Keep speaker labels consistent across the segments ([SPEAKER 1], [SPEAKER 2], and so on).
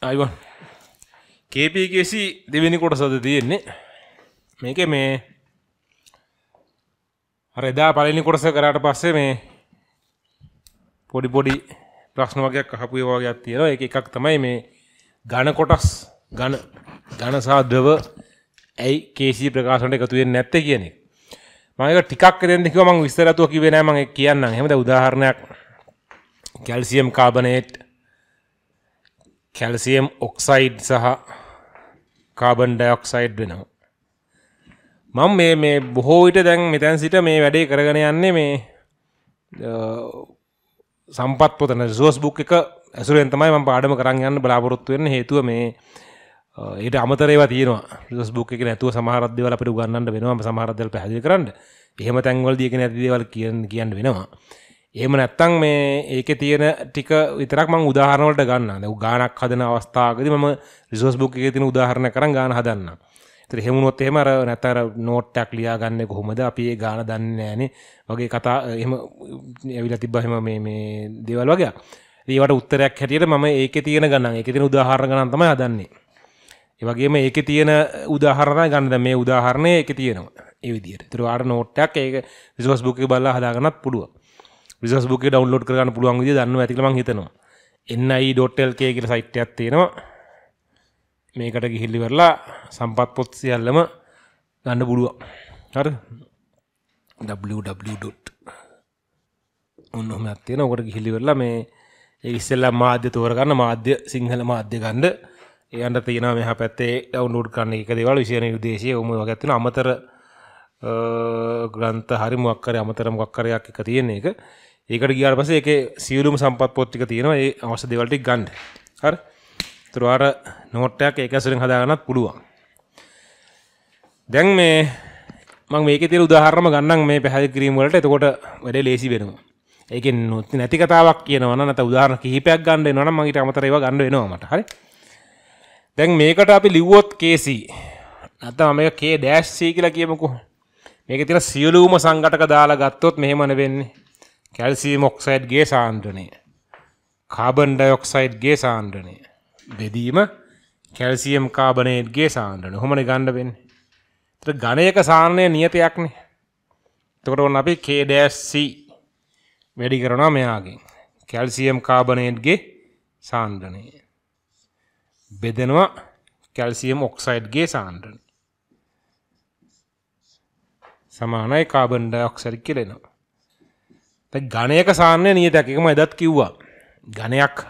[SPEAKER 1] Ivan කේපීකේසි දෙවෙනි කොට සද තියෙන්නේ මේක මේ හරදා පලනි කොටස කරාට පස්සේ මේ පොඩි පොඩි ප්‍රශ්න වගේයක් අහපු වගේයක් තියෙනවා එක එකක් තමයි මේ ගණ කොටස් ගණ ගණසාධව ඇයි කේසි ප්‍රකාශනට එකතුවෙන් නැත්ත කියන මක ටිකක් කරෙන්ෙක ම විස්තරතුව කිවෙනෑම කියන්න හෙමද උදාහරණයක් කැල්සියම් කාබනේට් කැල්සියම් ඔක්සයිඩ් සහ කාබන් ඩයොක්සයිඩ් වෙනවා. මම මේ මේ බොහෝ විට දැන් මෙතැන් සිට මේ වැඩේ කරගෙන යන්නේ මේ සම්පත් පොතන රිසෝස් බුක් එක ඇසුරෙන් තමයි මම පාඩම කරන් යන්න බලාපොරොත්තු වෙන්න හේතුව මේ ඊට අමතරේවා තියෙනවා රිසෝස් බුක් එකේ නැතුව සමහර දේවල් අපිට උගන්වන්න වෙනවා සමහර දේවල් පැහැදිලි කරන්න. එහෙම තැන්වලදී කියන දේවල් කියන්න කියන්න වෙනවා. එහෙම නැත්තං මේ ඒක තියෙන ටික විතරක් මං උදාහරණවලට ගන්න දැන් ගානක් හදන අවස්ථාවකදී මම රිසෝස් බුක් එකේ තියෙන උදාහරණ කරන් ගාන හදන්න. ඒතර එහෙම වුණොත් එහෙම අර නැත්නම් අර නෝට් එකක් ලියාගන්නේ කොහොමද? අපි ඒ ගාන දන්නේ නැහනේ. වගේ කතා එහෙම ඇවිල්ලා තිබ්බා එහෙම මේ මේ දේවල් වගේ. ඒවට උත්තරයක් හැටියට මම ඒකේ තියෙන ගණන්, ඒකේ තියෙන උදාහරණ ගණන් තමයි හදන්නේ. ඒ වගේම ඒකේ තියෙන උදාහරණ තමයි ගන්න. දැන් මේ උදාහරණය ඒකේ තියෙනවා. ඒ විදිහට. ඒතර ආර නෝට් එකක් ඒක රිසෝස් බුක් එකේ බලලා හදාගන්නත් පුළුවන්. බිස්නස් බුක් එක ඩවුන්ලෝඩ් කරගන්න පුළුවන් විදිය දන්නවා ඇති කියලා මම හිතනවා. ni.lk කියලා සයිට් එකක් තියෙනවා. මේකට ගිහිල්ලා ඉවරලා සම්පත් පොත් සියල්ලම ගන්න පුළුවන්. හරිද? www. ඔන්න ඔහම තියෙනවා. ඔකට ගිහිල්ලා ඉවරලා මේ ඒක ඉස්සෙල්ලා මාධ්‍ය තෝරගන්න මාධ්‍ය සිංහල මාධ්‍ය ගන්න. ඒයන්ට තියෙනවා මෙහා පැත්තේ ඩවුන්ලෝඩ් කරන්න එක දේවල් විශේෂ විදේශීය උමු වගේ තියෙනවා. අමතර ග්‍රන්ථ හරි මොකක් හරි අමතර මොකක් හරි එකක් තියෙන එක. ඒකට ගියාට පස්සේ ඒකේ සියලුම සම්පත් පොත් ටික තියෙනවා ඒ අවශ්‍ය දේවල් ටික ගන්න. හරි. ඒතර ආර නෝට් එකක් ඒක ඇසුරෙන් හදාගන්නත් පුළුවන්. දැන් මේ මම මේකේ තියෙන උදාහරණම ගන්නම් මේ පැහැදිලි කිරීම වලට. එතකොට වැඩේ ලේසි වෙනවා. ඒකෙන් නැති කතාවක් කියනවා නම් නැත්නම් උදාහරණ කිහිපයක් ගන්න වෙනවා නම් මම ඊට අමතරව ඒවා ගන්න වෙනවා මට. හරි. දැන් මේකට අපි ලිව්වොත් KC නැත්නම් මේක K-C කියලා කියමුකෝ. මේකේ තියෙන සියලුම සංඝටක දාලා ගත්තොත් මෙහෙමන වෙන්නේ. කැල්සියම් ඔක්සයිඩ්ගේ සාන්ද්‍රණය කාබන් ඩයොක්සයිඩ්ගේ සාන්ද්‍රණය බෙදීම කැල්සියම් කාබනේට්ගේ සාන්ද්‍රණය හොමන ගණ්ඩ වෙන්නේ එතකොට ඝනයක සාරණය නියතයක්නේ. එතකොට ඔන්න අපි K-C වැඩි කරනවා මෙයාගෙන්. කැල්සියම් කාබනේට්ගේ සාන්ද්‍රණය. බෙදෙනවා කැල්සියම් ඔක්සයිඩ්ගේ සාන්ද්‍රණය. සමානයි කාබන් ඩයොක්සයිඩ් කියලා එනවා. ගණයක සාරණය නියතයක් එකම එදත් කිව්වා ගණයක්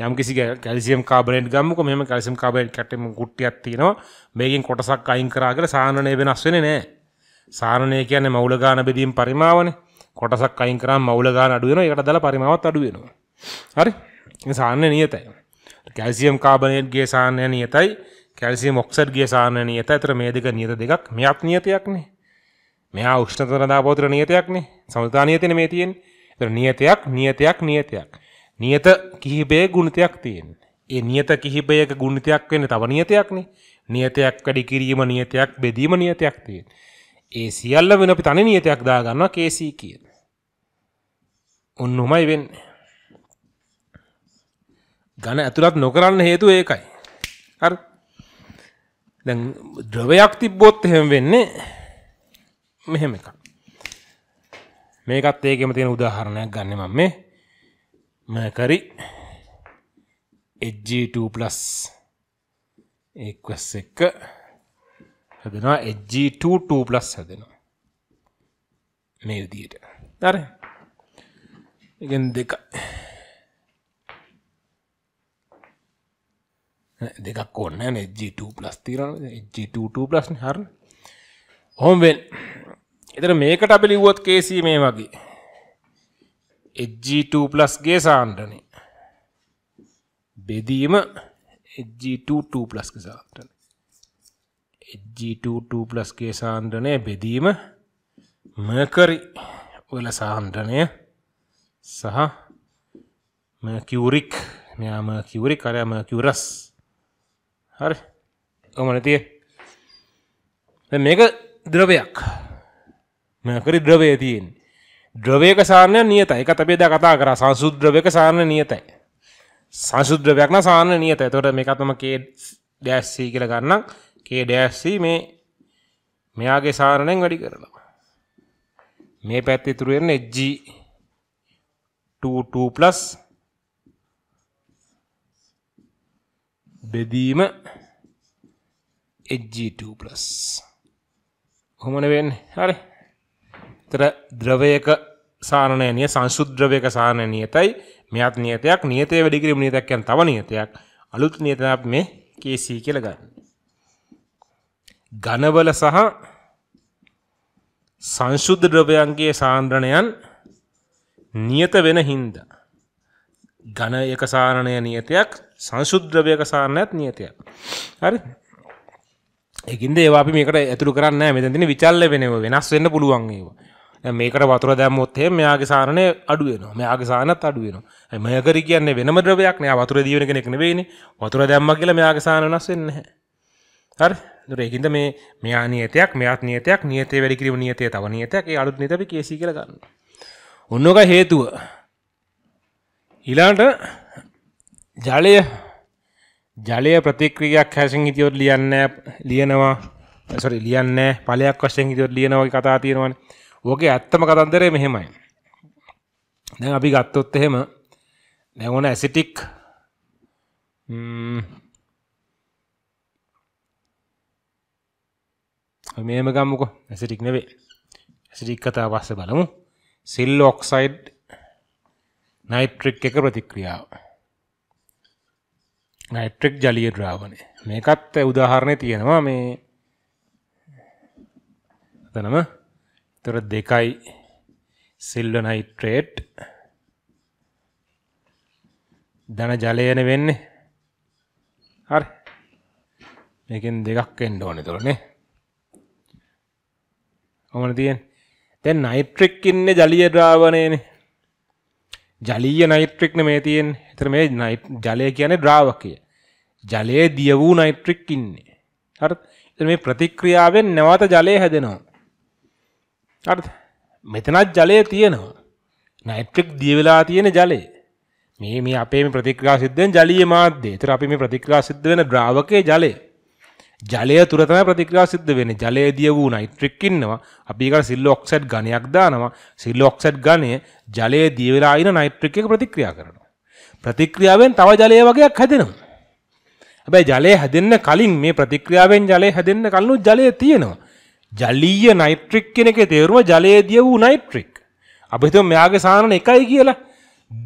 [SPEAKER 1] යම් කිසි කැල්සියම් කාබනට් ගම්මක මෙම කැල්සිම් කාබට් කටම ගුට්ටියක් තියෙනවා මේකින් කොටසක් අයින් කරාගෙන සාරණය වෙනස් වෙන නෑ සාරණය කියන්නේ මවුල ගාන බෙදීම් පරිමාවන කොටසක් අයින් කරා මවුල ගාන අඩුවෙන එකට දල පරිමාවත් අඩුවෙනවා හරි සාරණය නියතයි කැල්සියම් කාබනට්ගේ සාරණය නියතයි කැල්සිය මොක්සට්ගේ සාරණය නියත ඇතර මේ දෙක නියත දෙකක් මෙයක් නියතයක්නේ මෙයා උෂ්ණතනදා පෝතර නියතයක්නේ සමතානියතන මේ තියෙන්නේ ඒතර නියතයක් නියතයක් නියතයක්. නියත කිහිපයේ ගුණිතයක් තියෙනවා. ඒ නියත කිහිපයක ගුණිතයක් වෙන්නේ තව නියතයක්නේ. නියතයක් වැඩි කිරීම නියතයක් බෙදීම නියතයක් තියෙනවා. ඒ සියල්ල වෙන අපි තනි නියතයක් දාගන්නවා KC කියන. ඔන්නෝමයි වෙන්නේ. ඝන ඇතුළත් නොකරන්න හේතුව ඒකයි. හරි. දැන් ද්‍රවයක් තිබ්බොත් එහෙම වෙන්නේ මෙහෙම එකක්. මේකත් ඒකෙම තියෙන උදාහරණයක් ගන්න මම මේ මකරි G2+ එක්වස් එක හදනවා G22+ හදනවා මේ විදියට අර එකෙන් දෙක දෙකක් ඕන්න G2+ තිරන G22+ හර හොම්වෙන් එතන මේකට අපි ලිව්වොත් KC මේ වගේ. Hg2+ ගේ සාන්ද්‍රණය. බෙදීම Hg22+ ගේ සාන්ද්‍රණය. Hg22+ ගේ සාන්ද්‍රණය බෙදීම මර්කරි වල සාන්ද්‍රණය සහ මර්කියුරික් මෙයා මර්කියුරික් අර මර්කියුරස් හරි කොහොමද තියෙන්නේ මේක ද්‍රවයක් මොකරි ද්‍රවය තියෙන්නේ. ද්‍රවයක සාරණය නියතයි. ඒක අපි එදා කතා කරා සංසුද් ද්‍රවයක සාරණය නියතයි. සංසුද් ද්‍රවයක් නම් සාරණය නියතයි. එතකොට මේක තමයි K-C කියලා ගන්නම්. K-C මේ මෙයාගේ සාරණයෙන් වැඩි කරනවා. මේ පැත්තේ ඉතුරු වෙන Hg 22 බෙදීම Hg2 ඔහොමනේ වෙන්නේ. හරි. තර ද්‍රවයක සාරණයනය සංශුද්‍රවයක සාරණය නියතයි මෙයත් නියතයක් නියතය වැඩිකිරීම නියතක්යන් තව නියතයක් අලුත් නියතයක් මේ කේසී කියල ගන්න. ගණවල සහ සංශුද්ධ ද්‍රවයන්ගේ සාන්ද්‍රණයන් නියත වෙන හින්ද. ගණ එක සාරණය නියතයක් සංශුද්‍රවයක සාරණයත් නියතයක්. හරි එකද ඒවා මේකට ඇතුරු කරන්න මෙතැතින විචල්ල වෙනව වෙනස් වෙන්න පුළුවන් ඒවා මේකට වතුර දැම්මොත් එහෙම මෙයාගේ සාරණය අඩු වෙනවා. මෙයාගේ සාරණත් අඩු වෙනවා. මෙයකරි කියන්නේ වෙනම ද්‍රවයක් නේ. වතුර දිවෙන කෙනෙක් නෙවෙයිනේ. වතුර දැම්මා කියලා මෙයාගේ සාරණ වෙනස් වෙන්නේ නැහැ. හරි. ඒතර ඒකින්ද මේ මෙයා නියතයක්, මෙයාත් නියතයක්, නියතේ වැඩි කිරීම නියතේ තව නියතයක්. ඒ අලුත් නියත අපි කේසී කියලා ගන්නවා. ඔන්නෝක හේතුව. ඊළඟට ජලය ජලය ප්‍රතික්‍රියාවක් හැසින් හිටියොත් ලියන්නේ ලියනවා. සෝරි ලියන්නේ ඵලයක් වශයෙන් හිටියොත් ලියනවා වගේ කතා තියෙනවානේ. ඕකේ ඇත්තම කතන්දරය මෙහෙමයි. දැන් අපි ගත්තොත් එහෙම දැන් ඕන ඇසිටික් ම්ම් මේම ගම්මුකෝ ඇසිටික් නෙවෙයි. ඇසිටික් කතාව පස්සේ බලමු. සිල් ඔක්සයිඩ් නයිට්‍රික් එක ප්‍රතික්‍රියාව. නයිට්‍රික් ජලීය ද්‍රාවණය. මේකත් උදාහරණේ තියෙනවා මේ එතනම තොර දෙකයි සිල්ව නයිට්‍රේට් දන ජලයන වෙන්නේ හරි මේකෙන් දෙකක් එන්න ඕනේ තොරනේ කොහොමද තියෙන්නේ දැන් නයිට්‍රික් ඉන්නේ ජලීය ද්‍රාවණයනේ ජලීය නයිට්‍රික් නේ මේ තියෙන්නේ එතන මේ ජලය කියන්නේ ද්‍රාවකය ජලයේ දිය වූ නයිට්‍රික් ඉන්නේ හරිද එතන මේ ප්‍රතික්‍රියාවෙන් නැවත ජලය හැදෙනවා හරිද? මෙතනත් ජලය තියෙනවා. නයිට්‍රික් දිය වෙලා තියෙන ජලය. මේ මේ අපේ මේ ප්‍රතික්‍රියා සිද්ධ වෙන ජලීය මාධ්‍යය. ඒතර අපි මේ ප්‍රතික්‍රියා සිද්ධ වෙන ද්‍රාවකයේ ජලය. ජලය තුර තමයි ප්‍රතික්‍රියා සිද්ධ වෙන්නේ. ජලයේ දිය වූ නයිට්‍රික් ඉන්නවා. අපි ඒකට සිල්ලෝ ඔක්සයිඩ් ඝනයක් දානවා. සිල්ලෝ ඔක්සයිඩ් ඝනය ජලයේ දිය වෙලා ඉන නයිට්‍රික් එක ප්‍රතික්‍රියා කරනවා. ප්‍රතික්‍රියාවෙන් තව ජලය වගේක් හැදෙනවා. හැබැයි ජලය හැදෙන්න කලින් මේ ප්‍රතික්‍රියාවෙන් ජලය හැදෙන්න කලින් ජලය තියෙනවා. ජලීය නයිට්‍රික් කෙනෙක තේරුම ජලයේදිය වූ නයිට්‍රික් අපි හිතමු මෙයාගේ සානන එකයි කියලා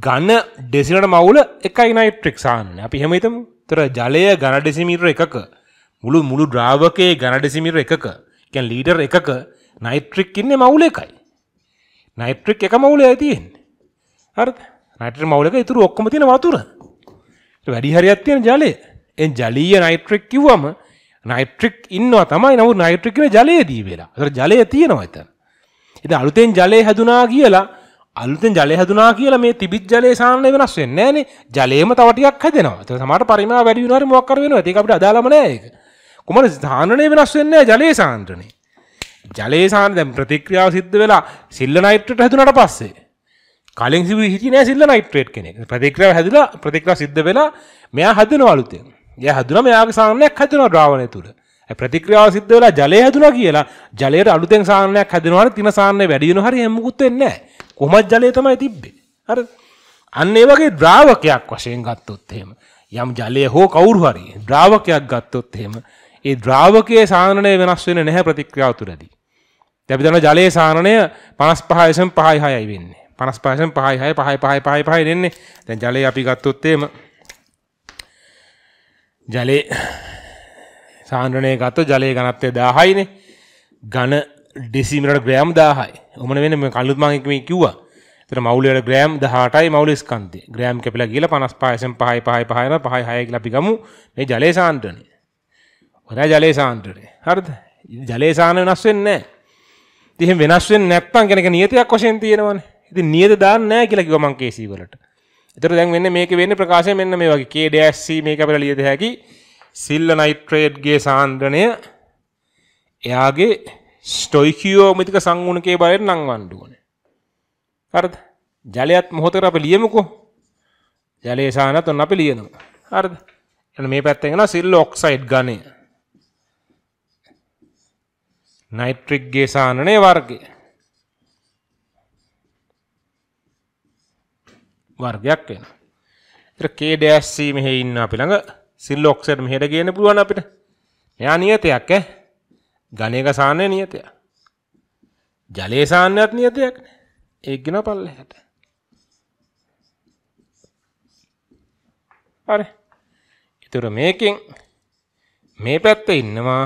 [SPEAKER 1] ඝන ඩෙසිමලට මවුල එකයි නයිට්‍රික් සානන අපි එහෙම හිතමු. ඒතර ජලය ඝන ඩෙසිමීටර එකක මුළු මුළු ද්‍රාවකයේ ඝන ඩෙසිමීටර එකක කියන්නේ ලීටර් එකක නයිට්‍රික් ඉන්නේ මවුල එකයි. නයිට්‍රික් එක මවුලයි තියෙන්නේ. හරිද? නයිට්‍රික් මවුලක ඉතුරු ඔක්කොම තියෙන වතුර. වැඩි හරියක් තියෙන ජලය. එන් ජලීය නයිට්‍රික් කිව්වම නයිට්‍රික් ඉන්නවා තමයි නමුත් නයිට්‍රික් කියන්නේ ජලයේදී වෙලා. ඒතර ජලය තියෙනවා එතන. ඉතින් අලුතෙන් ජලය හැදුනා කියලා අලුතෙන් ජලය හැදුනා කියලා මේ තිබිත් ජලයේ සාරණය වෙනස් වෙන්නේ නැහනේ. ජලයේම තව ටිකක් හැදෙනවා. ඒතර සමහරට පරිමාව වැඩි වෙනවා හරි මොකක් කර වෙනවා. ඒක අපිට අදාළම නෑ ඒක. කොහොමද සාරණය වෙනස් වෙන්නේ ජලයේ සාන්ද්‍රණය. ජලයේ සාරණ දැන් ප්‍රතික්‍රියාව සිද්ධ වෙලා සිල්ල නයිට්‍රේට් හැදුනාට පස්සේ කලින් සිවි හිටියේ නෑ සිල්ල නයිට්‍රේට් කෙනෙක්. ප්‍රතික්‍රියාව හැදිලා ප්‍රතික්‍රියාව සිද්ධ වෙලා මෙයා හැදෙනවා අලුතෙන්. ය හදුන මෙයාගේ සානයක් හදනවා ද්‍රාවණය තුළ ප්‍රතික්‍රියාව සිද්ධ වෙලා ජලය හදුනා කියලා ජලයට අලුතෙන් සානයක් හදනවා නම් තින සානය වැඩි වෙනවා හරිය හැමකුත් වෙන්නේ නැහැ. කොහොමද ජලය තමයි තිබ්බේ. හරිද? අන්න ඒ වගේ ද්‍රාවකයක් වශයෙන් ගත්තොත් එහෙම යම් ජලය හෝ කවුරු හරි ද්‍රාවකයක් ගත්තොත් එහෙම ඒ ද්‍රාවකයේ සානනය වෙනස් වෙන්නේ නැහැ ප්‍රතික්‍රියාව තුළදී. දැන් අපි දන්නවා ජලයේ සානනය 55 5යි 6යි වෙන්නේ. 55 5යි 6යි 5යි 5යි 5යි 5යි වෙන්නේ. දැන් ජලය අපි ගත්තොත් එහෙම 55 ජලයේ සාන්ද්‍රණය ගත්තොත් ජලයේ ඝනත්වය 1000යිනේ. ඝන ඩෙසිමලට ග්‍රෑම් 1000යි. ඔමන වෙන මේ කල්ලුත් මම මේ කිව්වා. එතන මවුල වල ග්‍රෑම් 18යි මවුල ස්කන්ධය. ග්‍රෑම් කැපිලා ගිහලා 55න් 5යි 5යි 5යි යනවා 5යි 6යි කියලා අපි ගමු. මේ ජලයේ සාන්ද්‍රණය. ඔතන ජලයේ සාන්ද්‍රණය. හරිද? ජලයේ සාන වෙනස් වෙන්නේ නැහැ. ඉතින් වෙනස් වෙන්නේ නැත්නම් කෙනෙක් නියතයක් වශයෙන් තියෙනවනේ. ඉතින් නියත දාන්න නැහැ කියලා කිව්වා මං කේසී වලට. එතකොට දැන් වෙන්නේ මේකේ වෙන්නේ ප්‍රකාශය මෙන්න මේ වගේ K-C මේක අපිට ලියද හැකි සිල්ව නයිට්‍රේට්ගේ සාන්ද්‍රණය එයාගේ ස්ටොයිකියෝමෙතික සංගුණකයේ බලයෙන් නංවන්න ඕනේ. හරිද? ජලයත් මොහොතකට අපි ලියමුකෝ. ජලයේ සානත් ඔන්න අපි ලියනවා. හරිද? එහෙනම් මේ පැත්තෙන් එනවා සිල්ව ඔක්සයිඩ් ගණය. නයිට්‍රික් ගේ සානනයේ වර්ගය. වර්ගයක් වෙනවා. ඒතර K-C මෙහි ඉන්නවා අපි ළඟ සිල් ඔක්සයිඩ් මෙහෙට ගේන්න පුළුවන් අපිට. මෙයා නියතයක් ඈ. ඝනයක සාන්නය නියතයක්. ජලයේ සාන්නයත් නියතයක් නේ. ඒක ගෙන පල්ලෙහාට. හරි. ඒතර මේකෙන් මේ පැත්තේ ඉන්නවා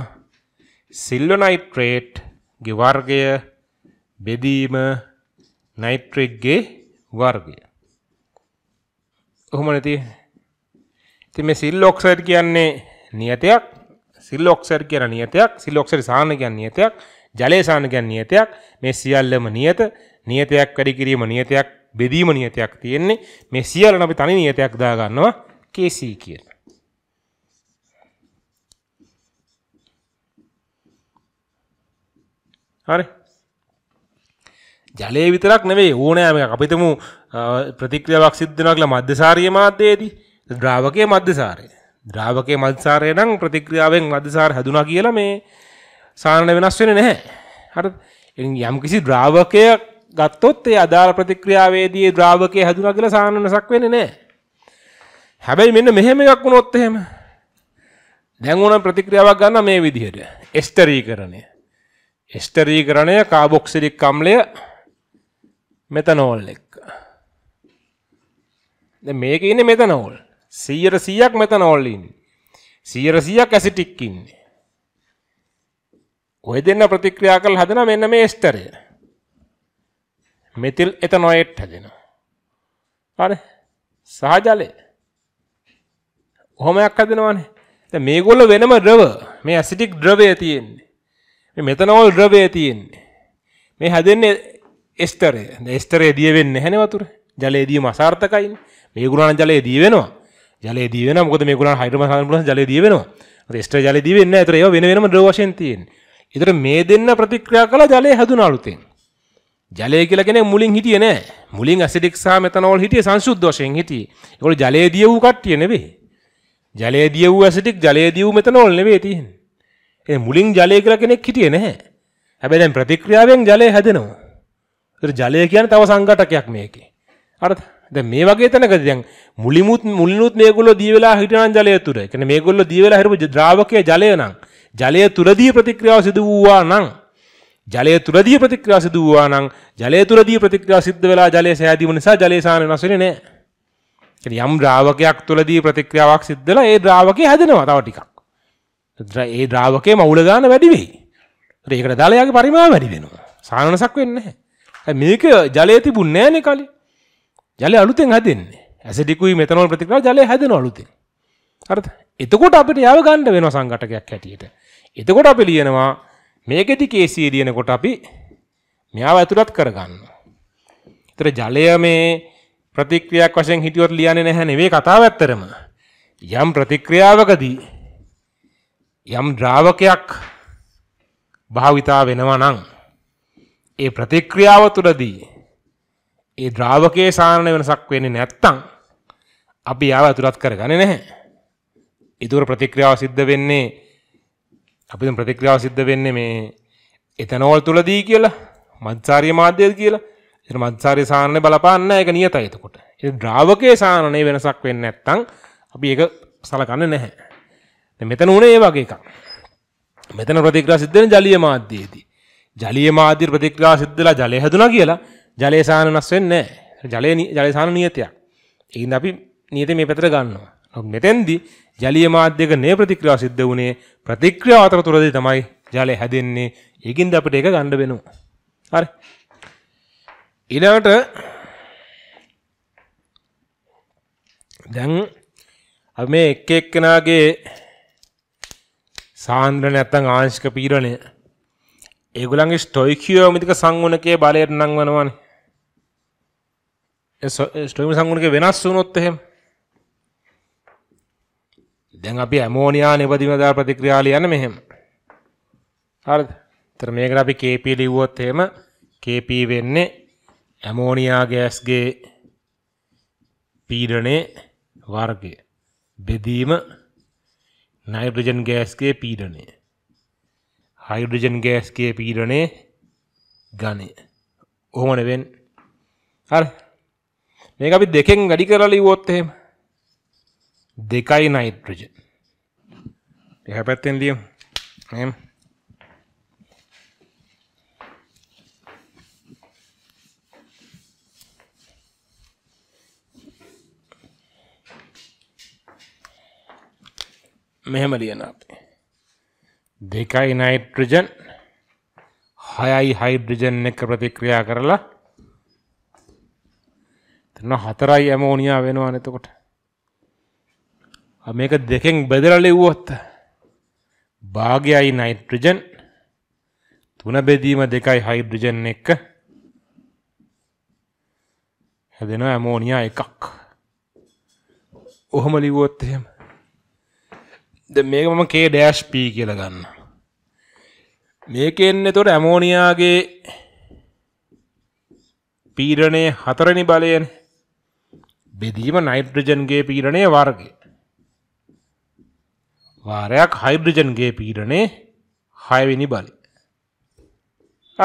[SPEAKER 1] සිල්වනයිට්‍රේට් ගේ වර්ගය බෙදීම නයිට්‍රික්ගේ වර්ගය. කොහොමද තියෙන්නේ? ඉතින් මේ සිල් ඔක්සයිඩ් කියන්නේ නියතයක්. සිල් ඔක්සයිඩ් කියන නියතයක්, සිල් ඔක්සයිඩ් සාහන කියන නියතයක්, ජලය සාහන කියන නියතයක්. මේ සියල්ලම නියත, නියතයක් වැඩි කිරීම නියතයක්, බෙදීම නියතයක් තියෙන්නේ. මේ සියල්ලම අපි තනි නියතයක් දාගන්නවා KC කියලා. හරි ජලය විතරක් නෙවේ ඕනෑම අපිතම ප්‍රතික්‍රියාවක් සිද්ධනක්ල මධ්‍යසාරය මාධ්‍යයේදී ද්‍රාවකය මධ්‍යසාරය ද්‍රාවකය මධ්‍යසාරය නම් ප්‍රතික්‍රියාවෙන් මධ්‍යසාර හැදුනා කියලා මේ සාරණ වෙනස් වෙන නැහැ හර යම් කිසි ද්‍රාවකය ගත්තොත් ඒ අදාළ ප්‍රතික්‍රියාවේදී ද්‍රාවකය හැදුනා කියලා සාරණ වෙනසක් වෙන්නේ නැහැ හැබැයි මෙන්න මෙහෙම එකක් වුණොත් එහෙම දැන් ඕන ප්‍රතික්‍රියාවක් ගන්න මේ විදිහට එස්ටරීකරණය එස්ටරීකරණය කාබොක්සිලික් අම්ලය මෙතනෝල් එක්ක මේක ඉන්න මෙතනෝල් සීයට සීයක් මෙතනෝල්ලින් සීර සීයක් ඇසිටික්කින්නේ ඔය දෙන්න ප්‍රතික්‍රියා කළ හදන මෙන්න මේ ස්ටරය මෙතිල් එත නොයෙට් හදෙනවා අර සහජලය ඔහොමයක් හදනවානේ මේගොල්ල වෙනම ද්‍රව මේ ඇසිටික් ද්‍රවය තියෙන්නේ මෙතනෝල් ද්‍රවය තියෙන්නේ මේ හැදෙන්නේ එස්ටරය එස්ටරේ දිය වෙන්නේ නැහැ නේ වතුර. ජලයේ දීම අසාර්ථකයි. මේ ගුණාන ජලයේ දී වෙනවා. ජලයේ දී වෙනවා. මොකද මේ ගුණාන හයිඩ්‍රජන් සාධන පුළුවන් ජලයේ දී වෙනවා. අර එස්ටරේ ජලයේ දී වෙන්නේ නැහැ. ඒතර ඒවා වෙන වෙනම ද්‍රව වශයෙන් තියෙන්නේ. ඒතර මේ දෙන්න ප්‍රතික්‍රියා කළා ජලයේ හැදුන අලුතෙන්. ජලය කියලා කෙනෙක් මුලින් හිටියේ නැහැ. මුලින් ඇසිඩික් සහ මෙතනෝල් හිටියේ සංසුද්ධ වශයෙන් හිටියේ. ඒගොල්ලෝ ජලයේ දිය වූ කට්ටිය නෙවෙයි. ජලයේ දිය වූ ඇසිඩික් ජලයේ දිය වූ මෙතනෝල් නෙවෙයි තියෙන්නේ. ඒ මුලින් ජලය කියලා කෙනෙක් හිටියේ නැහැ. හැබැයි දැන් ප්‍රතික්‍රියාවෙන් ජලය හැදෙනවා. ජලය කියන තව සංගටකයක් මේකේ. අරද? දැන් මේ වගේ තැනකදී දැන් මුලිමුත් මුලිනුත් මේගොල්ලෝ දී වෙලා හිටනන් ජලය තුර. ඒ කියන්නේ මේගොල්ලෝ දී වෙලා හිටපු ද්‍රාවකයේ ජලය නම් ජලය තුරදී ප්‍රතික්‍රියාව සිදු වූවා නම් ජලය තුරදී ප්‍රතික්‍රියාව සිදු වූවා නම් ජලය තුරදී ප්‍රතික්‍රියාව සිද්ධ වෙලා ජලය සෑදීම නිසා ජලය සාන වෙනස් වෙන්නේ නැහැ. ඒ යම් ද්‍රාවකයක් තුලදී ප්‍රතික්‍රියාවක් සිද්ධ වෙලා ඒ ද්‍රාවකය හැදෙනවා තව ටිකක්. ඒ ද්‍රාවකයේ මවුල ගන්න වැඩි වෙයි. ඒකට දාලා යාගේ පරිමාව වැඩි වෙනවා. සානනසක් වෙන්නේ නැහැ. මේක ජලය තිබුණ නෑනේ කලින්. ජලය අලුතෙන් හැදෙන්නේ. ඇසිඩිකුයි මෙතනෝල් ප්‍රතික්‍රියාව ජලය හැදෙනවා අලුතෙන්. හරිද? එතකොට අපිට යව ගන්න වෙනවා සංඝටකයක් හැටියට. එතකොට අපි ලියනවා මේකෙදි KC ලියනකොට අපි මෙයාව ඇතුළත් කරගන්නවා. ඒතර ජලය මේ ප්‍රතික්‍රියාවක් වශයෙන් හිටියොත් ලියන්නේ නැහැ නෙවෙයි කතාව ඇත්තරම. යම් ප්‍රතික්‍රියාවකදී යම් ද්‍රාවකයක් භාවිතා වෙනවා නම් ඒ ප්‍රතික්‍රියාව තුළදී ඒ ද්‍රාවකයේ සාරණ වෙනසක් වෙන්නේ නැත්තම් අපි යාව අතුරත් කරගන්නේ නැහැ. ඊතර ප්‍රතික්‍රියාව සිද්ධ වෙන්නේ අපි දැන් ප්‍රතික්‍රියාව සිද්ධ වෙන්නේ මේ එතනෝල් තුලදී කියලා මත්සාරිය මාධ්‍යයද කියලා. ඒතර මත්සාරිය සාරණේ බලපාන්නේ නැහැ. ඒක නියතයි එතකොට. ඒ ද්‍රාවකයේ සාරණේ වෙනසක් වෙන්නේ නැත්තම් අපි ඒක සලකන්නේ නැහැ. දැන් මෙතන උනේ ඒ වගේ එකක්. මෙතන ප්‍රතික්‍රියාව සිද්ධ වෙන්නේ ජලීය මාධ්‍යයේදී. ජලීය මාධ්‍ය ප්‍රතික්‍රියා සිද්ධ වෙලා ජලය හැදුනා කියලා ජලය සාන වෙනස් වෙන්නේ නැහැ. ජලය ජලය සාන නියතයක්. ඒකින්ද අපි නියත මේ පැත්තට ගන්නවා. මෙතෙන්දි ජලීය මාධ්‍යක නේ ප්‍රතික්‍රියා සිද්ධ වුණේ ප්‍රතික්‍රියා අතරතුරදී තමයි ජලය හැදෙන්නේ. ඒකින්ද අපිට ඒක ගන්න වෙනවා. හරි. ඊළඟට දැන් අපි මේ එක් එක්කෙනාගේ සාන්ද්‍ර නැත්නම් ආංශික පීඩනය ඒගුලන්ගේ ස්ටොයිකයෝමිතික සංගුණකය බලයට නංවනවාන ස්ටොයිම සංගුණක වෙනස් වුනොත් එහෙම දැන් අපි ඇමෝනියා නිපදිමදා ප්‍රතික්‍රියාල යන මෙහෙම හරිද තර මේකට අපි කේපී ලිව්වොත් එහෙම කේපී වෙන්නේ ඇමෝනියා ගෑස්ගේ පීඩනේ වර්ගය බෙදීම නයිට්‍රජන් ගෑස්ගේ පීඩනය हाइड्रोजन गैस के पीड़ने गाने ओवन वेन अरे मैं कभी देखेंगे गड़ी कर ली वो होते हैं देखा ही नाइट्रोजन देखा पाते हैं लिए मेहम अली नाते आपने දෙකයි නයිට්‍රජන් හයයි හයිඩ්‍රජන් එක ප්‍රතික්‍රියා කරලා එතන හතරයි ඇමෝනියා වෙනවා එතකොට මේක දෙකෙන් බෙදලා ලිව්වොත් භාගයයි නයිට්‍රජන් තුන බෙදීම දෙකයි හයිඩ්‍රජන් එක හැදෙනවා ඇමෝනියා එකක් ඔහොම ලිව්වොත් එහෙම දැන් මේක මම K-P කියලා ගන්නවා මේකෙන්නේ එතකොට ඇමෝනියාගේ පීඩනය හතරනි බලයන බෙදීම නයිට්‍රජන්ගේ පීරණය වර්ගය වාරයක් හයිබ්‍රජන්ගේ පීරණේ හයවිනි බලි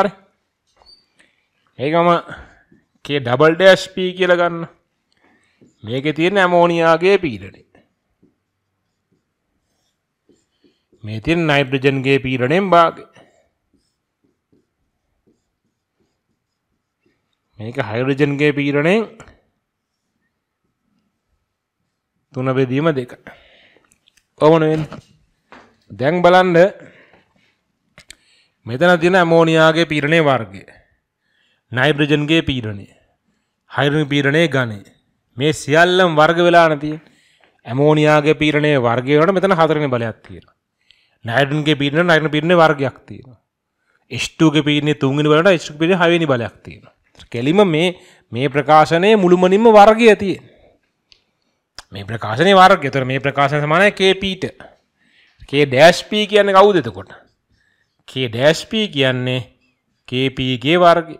[SPEAKER 1] අර ඒකම කේ ඩබල් ඩස්පී කියල ගන්න මේක තියෙන ඇමෝනියාගේ පීරණේ මේ තින් නයිට්‍රජන්ගේ පීරණයෙන් භාගය මේක හයිරජන්ගේ පීරණයෙන් තුන බෙදීම දෙක ඔවනුවෙන් දැන් බලන්ඩ මෙතන තින ඇමෝනියාගේ පීරණය වර්ගය නයිබ්‍රජන්ගේ පීරණය හයිරු පීරණය ගනී මේ සියල්ලම් වර්ග වෙලානතිය ඇමෝනියාගේ පීරණය වර්ගයට මෙතන හතරණ බලයක් තියෙන නයිඩන්ගේ පීරණ නයින පිරණ වර්ගයක් තියෙන ස්ටූගේ පීරණය තුන්ගනි වලට ස්ට පිරි හවනි බලයක් තියෙනවා කෙලිම මේ මේ ප්‍රකාශනයේ මුළුමනින්ම වර්ගය තියෙන. මේ ප්‍රකාශනයේ වර්ගය. ඒතර මේ ප්‍රකාශන සමානයි KP-ට. K-P කියන්නේ කවුද එතකොට? K-P කියන්නේ KP ගේ වර්ගය.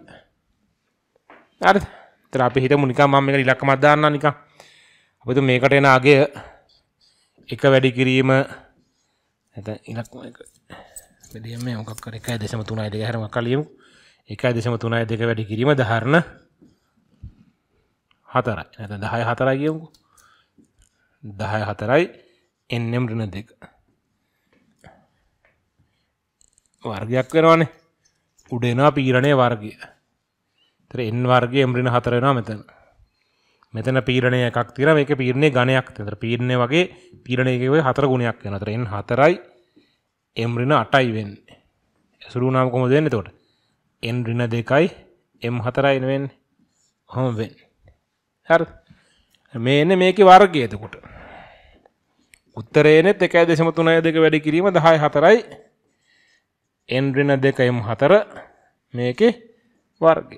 [SPEAKER 1] හරිද? ඒතර අපි හිතමු නිකන් මම මේකට ඉලක්කමක් දාන්නා නිකන්. අපි තුන් මේකට එන අගය එක වැඩි කිරීම නැත්නම් ඉලක්කම එක මෙදී මේ මොකක් කර 1.3 2 හැරමක් කලියමු. එකයි දෙසම තුනයි දෙක වැඩි කිරීම දහරණ හතරයි ඇත දහය හතරයි කියමු දහය හතරයි එන්නම් රුණ දෙක වර්ගයක් වෙනවානේ උඩෙනවා පීරණය වර්ගය තර එන් වර්ගේ එම්රිණ හතරෙනවා මෙතන මෙතන පීරණය එකක් තියෙනවා මේක පීරණේ ඝණයක් තියෙනවා. පීරණේ වගේ පීරණයකේ ඔය හතර ගුණයක් වෙනවා. ඒතරෙන් 4යි m ඍණ 8යි වෙන්නේ. ඇසුරු වුණාම කොහොමද වෙන්නේ එතකොට? එන් රින දෙකයි එම් හතරයි නෙවෙන් හොම වෙන් හරි මේ එන්නේ මේකේ වර්ගය එතකොට උත්තරේනේ 1.3 දෙක වැඩි කිරීම 10 4යි එන් රින දෙක එම් හතර මේකේ වර්ගය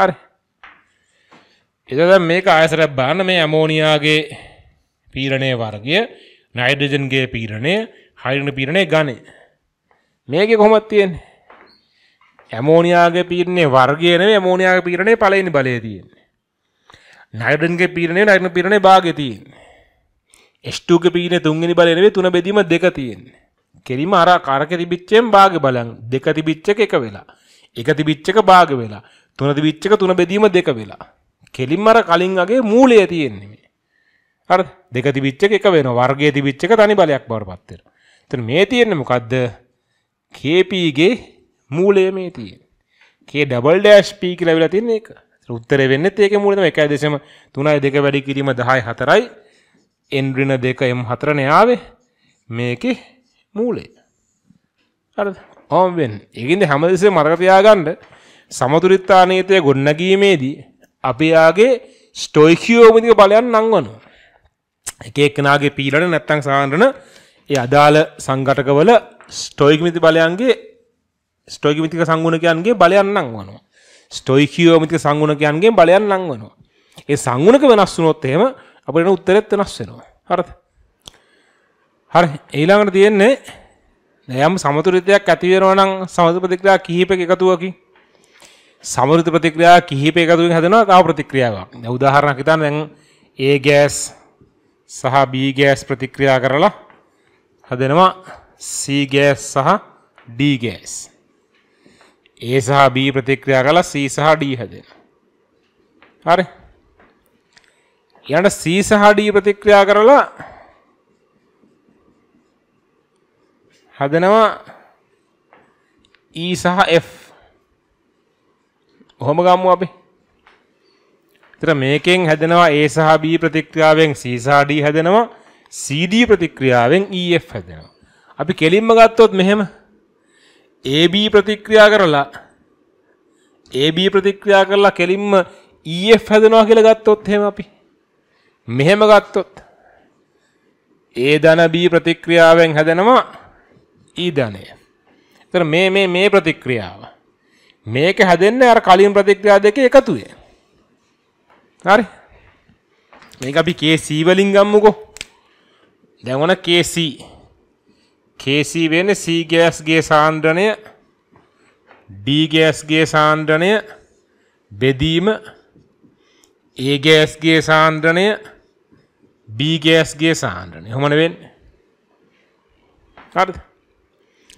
[SPEAKER 1] හරි එතකොට මේක ආයසරයක් බලන්න මේ ඇමෝනියාගේ පීරණයේ වර්ගය නයිට්‍රජන්ගේ පීරණය හයිඩ්‍රජන් පීරණයේ ඝනය මේකේ කොහොමද තියෙන්නේ ඇමෝනියාගේ පීරණය වර්ගයනව ඇමෝනියාගේ පීරණය පලයිනි බලය තියෙන්නේ. නයිඩන්ගේ පීරණය නයින පිරණය භාගතියන්නේ. එස්ටූක පීන තුන්ගනි බලනවේ තුන බෙදීම දෙක තියෙන්නේ. කෙරීම අර කරකති බිච්චෙන් භාග බලන් දෙකති බිච්චක එක වෙලා. එකති බිච්චක භාග වෙලා තුනති බිච්චක තුන බෙදීම දෙක වෙලා. කෙලින් අර කලින්ගේ මූලය තියෙන්නේ. අර දෙකති බිච්චක එක වෙන වර්ගයේ තිබිච්චක තනි බලයක් බවට පත් වෙනවා. එතන මේ තියෙන්නේ මොකද්ද? KP ගේ මූලය මේ තියෙන කේ ඩබල් ඩෑස් පී කියලා වෙලා තියෙන එක උත්තර වෙන්න ඒක මූලම එක දෙසම තුනයි දෙක වැඩි කිරීම දහයි හතරයි එන්රින දෙක එම් හතරන යාවේ මේක මූලේ ඕම්වෙන් ඒකින්ද හැමදෙසේ මරකතියාගන්ඩ සමතුරිත්තානීතය ගොන්නගීමේදී අපයාගේ ස්ටෝයිකයෝමතික බලයන් නංවනු එක එක්නාගේ පීලට නැත්තං සාහරණ ඒ අදාළ සංගටකවල ස්ටෝයික්මිති බලයන්ගේ ස්ටෝයිකමිතික සංගුණකයන්ගේ බලයන් නංවනවා. ස්ටෝයිකියෝමිතික සංගුණකයන්ගේ බලයන් නංවනවා. ඒ සංගුණක වෙනස් වුණොත් එහෙම අපිට උත්තරෙත් වෙනස් වෙනවා. හරිද? හරි. ඊළඟට තියෙන්නේ යම් සමතුලිතයක් ඇති වෙනවා නම් සමතුලිත ප්‍රතික්‍රියා කිහිපයක එකතුවකින් සමතුලිත ප්‍රතික්‍රියා කිහිපයක එකතුවකින් හැදෙනවා තව ප්‍රතික්‍රියාවක්. දැන් උදාහරණයක් හිතන්න දැන් A ගෑස් සහ B ගෑස් ප්‍රතික්‍රියා කරලා හදෙනවා C ගෑස් සහ D ගෑස්. ඒ සහ B ප්‍රතික්‍රියා කරලා C සහ D හැදෙනවා. හරි. ඊළඟ C සහ D ප්‍රතික්‍රියා කරලා හදනවා E සහ F. කොහොම ගමු අපි? එතන මේකෙන් හැදෙනවා A සහ B ප්‍රතික්‍රියාවෙන් C සහ D හැදෙනවා CD ප්‍රතික්‍රියාවෙන් EF හැදෙනවා. අපි කෙලින්ම ගත්තොත් මෙහෙම AB ප්‍රතික්‍රියා කරලා AB ප්‍රතික්‍රියා කරලා කෙලින්ම EF හැදෙනවා කියලා ගත්තොත් එහෙම අපි මෙහෙම ගත්තොත් A ධන B ප්‍රතික්‍රියාවෙන් හැදෙනවා E ධනය. ඒතර මේ මේ මේ ප්‍රතික්‍රියාව මේක හැදෙන්නේ අර කලින් ප්‍රතික්‍රියා දෙකේ එකතුවේ. හරි. මේක අපි KC වලින් ගමුකෝ. දැන් ඔන KC KC වෙන්නේ C ගෑස්ගේ සාන්ද්‍රණය D ගෑස්ගේ සාන්ද්‍රණය බෙදීම A ගෑස්ගේ සාන්ද්‍රණය B ගෑස්ගේ සාන්ද්‍රණය. කොහොමද වෙන්නේ? හරිද?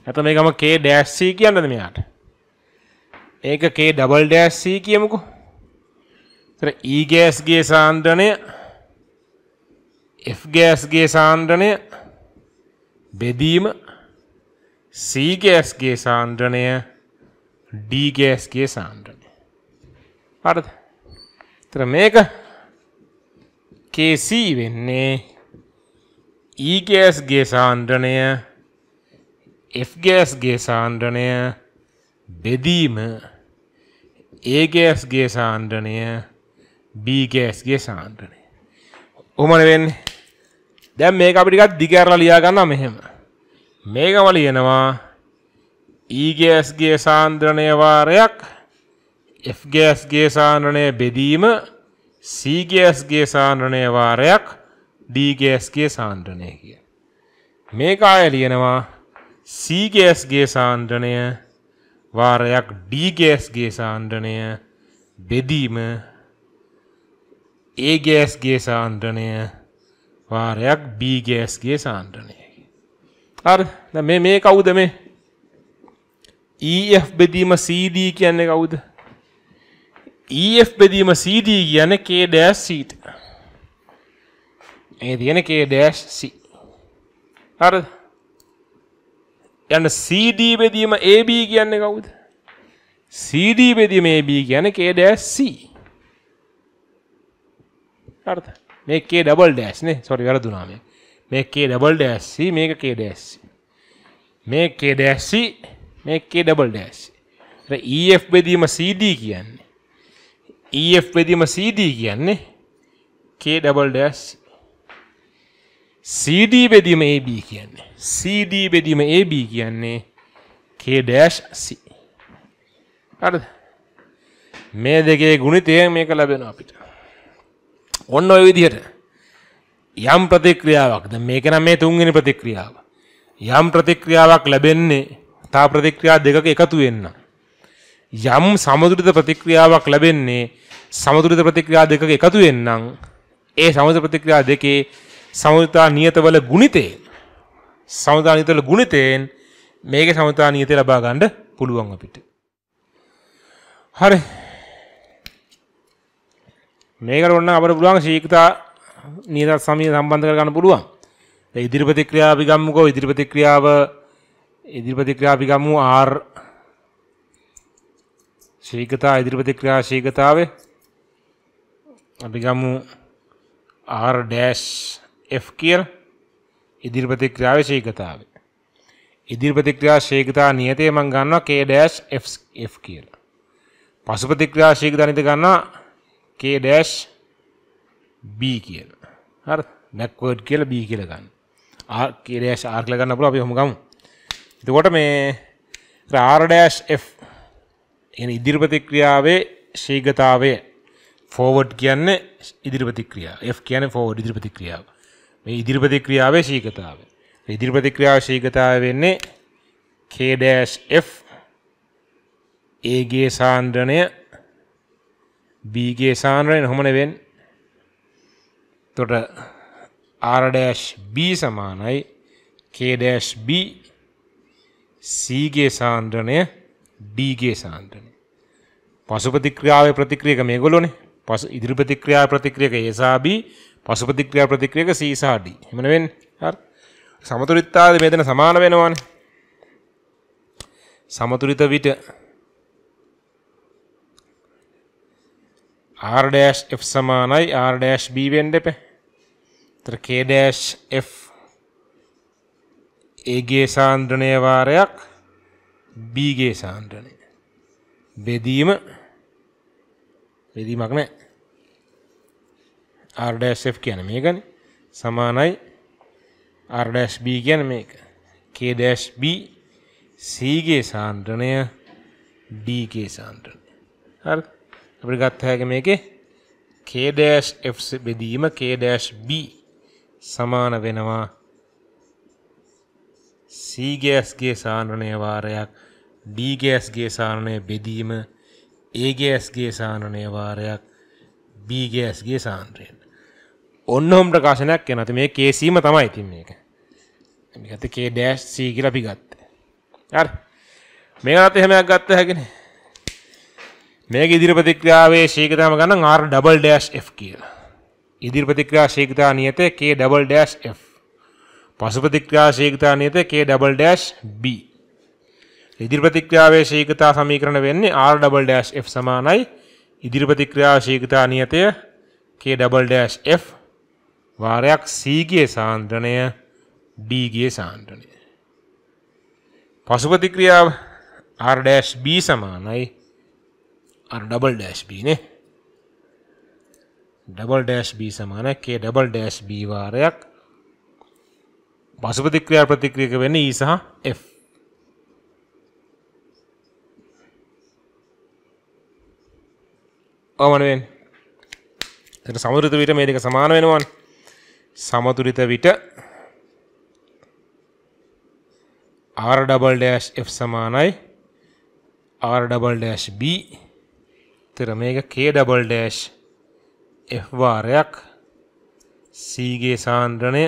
[SPEAKER 1] නැත්නම් මේකම K dash C කියන්නද මෙයාට? ඒක K double dash C කියමුකෝ. එතන E ගෑස්ගේ සාන්ද්‍රණය F ගෑස්ගේ සාන්ද්‍රණය බෙදීම සීගෑස්ගේ සාන්ද්‍රණය ඩීගෑස්ගේ සාන්ද්‍රණය අරද තර මේක කේසී වෙන්නේ ඊගෑස්ගේ e සාන්ද්‍රණය Fගෑස්ගේ සාන්ද්‍රණය බෙදීම ඒගෑස්ගේ සාන්ද්‍රණය බීගෑස්ගේ සාන්ද්‍රණය උමන වෙන්නේ දැන් මේක අපි ටිකක් දිගහැරලා ලියා ගන්නවා මෙහෙම. මේකම ලියනවා E ගෑස්ගේ සාන්ද්‍රණය වාරයක් F ගෑස්ගේ සාන්ද්‍රණය බෙදීම C ගෑස්ගේ සාන්ද්‍රණය වාරයක් D ගෑස්ගේ සාන්ද්‍රණය කිය. මේක ආය ලියනවා C ගෑස්ගේ සාන්ද්‍රණය වාරයක් D ගෑස්ගේ සාන්ද්‍රණය බෙදීම ඒ ගෑස්ගේ සාන්ද්‍රණය වාරයක් B ගෑස්ගේ සාන්ද්‍රණය. හරි. දැන් මේ මේ කවුද මේ? EF බෙදීම CD කියන්නේ කවුද? EF බෙදීම CD කියන්නේ K-C. ඒ තියෙන K-C. හරිද? යන CD බෙදීම AB කියන්නේ කවුද? CD බෙදීම AB කියන්නේ K-C. හරිද? මේ K ඩබල් ඩෑෂ් නේ සෝරි වැරදුනා මේ. මේ K ඩබල් ඩෑෂ් C මේක K ඩෑෂ් C. මේ K ඩෑෂ් C මේ K double dash C. EF බෙදීම CD කියන්නේ. EF බෙදීම CD කියන්නේ K ඩබල් ඩෑෂ් CD බෙදීම AB කියන්නේ. CD බෙදීම AB කියන්නේ K ඩෑෂ් C. හරිද? මේ දෙකේ ගුණිතය මේක ලැබෙනවා අපිට. ඔන්න ඔය විදිහට යම් ප්‍රතික්‍රියාවක් දැන් මේක නම් මේ තුන්වෙනි ප්‍රතික්‍රියාව. යම් ප්‍රතික්‍රියාවක් ලැබෙන්නේ තා ප්‍රතික්‍රියා දෙකක එකතු වෙන්න. යම් සමතුලිත ප්‍රතික්‍රියාවක් ලැබෙන්නේ සමතුලිත ප්‍රතික්‍රියා දෙකක එකතු වෙන්නම්. ඒ සමතුලිත ප්‍රතික්‍රියා දෙකේ සමතුලිතා නියතවල ගුණිතේ සමතුලිතා නියතවල ගුණිතෙන් මේකේ සමතුලිතා නියතය ලබා ගන්න පුළුවන් අපිට. හරි මේකට ඔන්න අපිට පුළුවන් ශීක්‍රතා නියත සමිය සම්බන්ධ කරගන්න පුළුවන්. ඒ ඉදිරි ප්‍රතික්‍රියාව අපි ගමුකෝ ඉදිරි ප්‍රතික්‍රියාව ඉදිරි ප්‍රතික්‍රියාව අපි ගමු R ශීක්‍රතා ඉදිරි ප්‍රතික්‍රියා ශීක්‍රතාවේ අපි ගමු R dash F කියලා ඉදිරි ප්‍රතික්‍රියාවේ ශීක්‍රතාවේ. ඉදිරි ප්‍රතික්‍රියා ශීක්‍රතා නියතේ මම ගන්නවා K dash F F කියලා. පසු ප්‍රතික්‍රියා ශීක්‍රතා නියත ගන්නවා K ඩැස් B කියන හරි බැක්වර්ඩ් කියලා B කියලා ගන්න R K ඩැස් R කියලා ගන්න පුළුවන් අපි ඔහොම ගමු එතකොට මේ R ඩැස් F කියන්නේ ඉදිරි ප්‍රතික්‍රියාවේ ශීඝ්‍රතාවය ෆෝවර්ඩ් කියන්නේ ඉදිරි ප්‍රතික්‍රියාව F කියන්නේ ෆෝවර්ඩ් ඉදිරි ප්‍රතික්‍රියාව මේ ඉදිරි ප්‍රතික්‍රියාවේ ශීඝ්‍රතාවය ඉදිරි ප්‍රතික්‍රියාව ශීඝ්‍රතාවය වෙන්නේ K ඩැස් F ඒගේ සාන්ද්‍රණය බීගේ සානරයෙන් හොමන වෙන් තොට ආරඩෑශ්B සමානයි කේඩෑශ්B සීගේ සාන්ද්‍රණය ඩීගේ සාන්ද්‍රණය පසු ප්‍රතික්‍රියාව ප්‍රතික්‍රියක මේ ගොලොනේ පස ඉදිරි ප්‍රතික්‍රියා ප්‍රතික්‍රියක ඒසාබී පසු ප්‍රතික්‍රියා ප්‍රතික්‍රියක සීසාඩී එමනවෙන් හර් සමතුරිත්තාද මෙතන සමාන වෙනවානේ සමතුරිත විට R-F සමානයි R-B වෙන්න එපේ. ඒතර K-F A ගේ සාන්ද්‍රණය වාරයක් B ගේ සාන්ද්‍රණය. බෙදීම බෙදීමක් නැහැ. R-F කියන්නේ මේකනේ. සමානයි R-B කියන්නේ මේක. K-B C ගේ සාන්ද්‍රණය D ගේ සාන්ද්‍රණය. හරිද? අපිට ගත්ත හැකි මේකේ K-F බෙදීම K-B සමාන වෙනවා සීගෑස්ගේ සානනය වාරයක් ඩීගෑස්ගේ සානනය බෙදීම ඒගෑස්ගේ සානනය වාරයක් බීගෑස්ගේ සාන්ත්‍රයෙන් ඔන්න හොම් ප්‍රකාශනයක් එනති මේ කේසීම තමයි ඉතින් මේක ගත කේ ඩෑස්් සීගි ලපි ගත්ත අ මේ අත හෙමයක් ගත්ත හැගෙන මේක ඉදිරිපතික්‍රාවේ ශීකතම ගන්න R ඩබල් ඩෑස් F කියලා. ඉදිරිපතික්‍රා ශීකතා නියත K ඩබල් ඩෑස් F. පසුපතික්‍රා ශීකතා නියත K ඩබල් ඩෑස් B. ඉදිරිපතික්‍රාවේ ශීකතා සමීකරණ වෙන්නේ R ඩබල් ඩෑස් F සමානයි ඉදිරිපතික්‍රා ශීකතා නියතය K ඩබල් ඩෑස් F වාරයක් C ගේ සාන්ද්‍රණය D ගේ සාන්ද්‍රණය. පසුපතික්‍රියාව R ඩෑස් B සමානයි අර ඩබල් ඩෑශ් බීනේ ඩබල් ඩෑශ් බී සමාන කේ ඩබල් ඩෑශ් බීවාරයක් පසුපතික්‍රියා ප්‍රතික්‍රියක වෙන ඒ e සහ F ඕමනුවෙන් එතන සමතුලිත විට මේ දෙක සමාන වෙනවන් සමතුලිත විට R double dash F සමානයි R double dash B එතර මේක කේඩබල් ඩෑශ් එවාරයක් සීගේ සාන්ද්‍රණය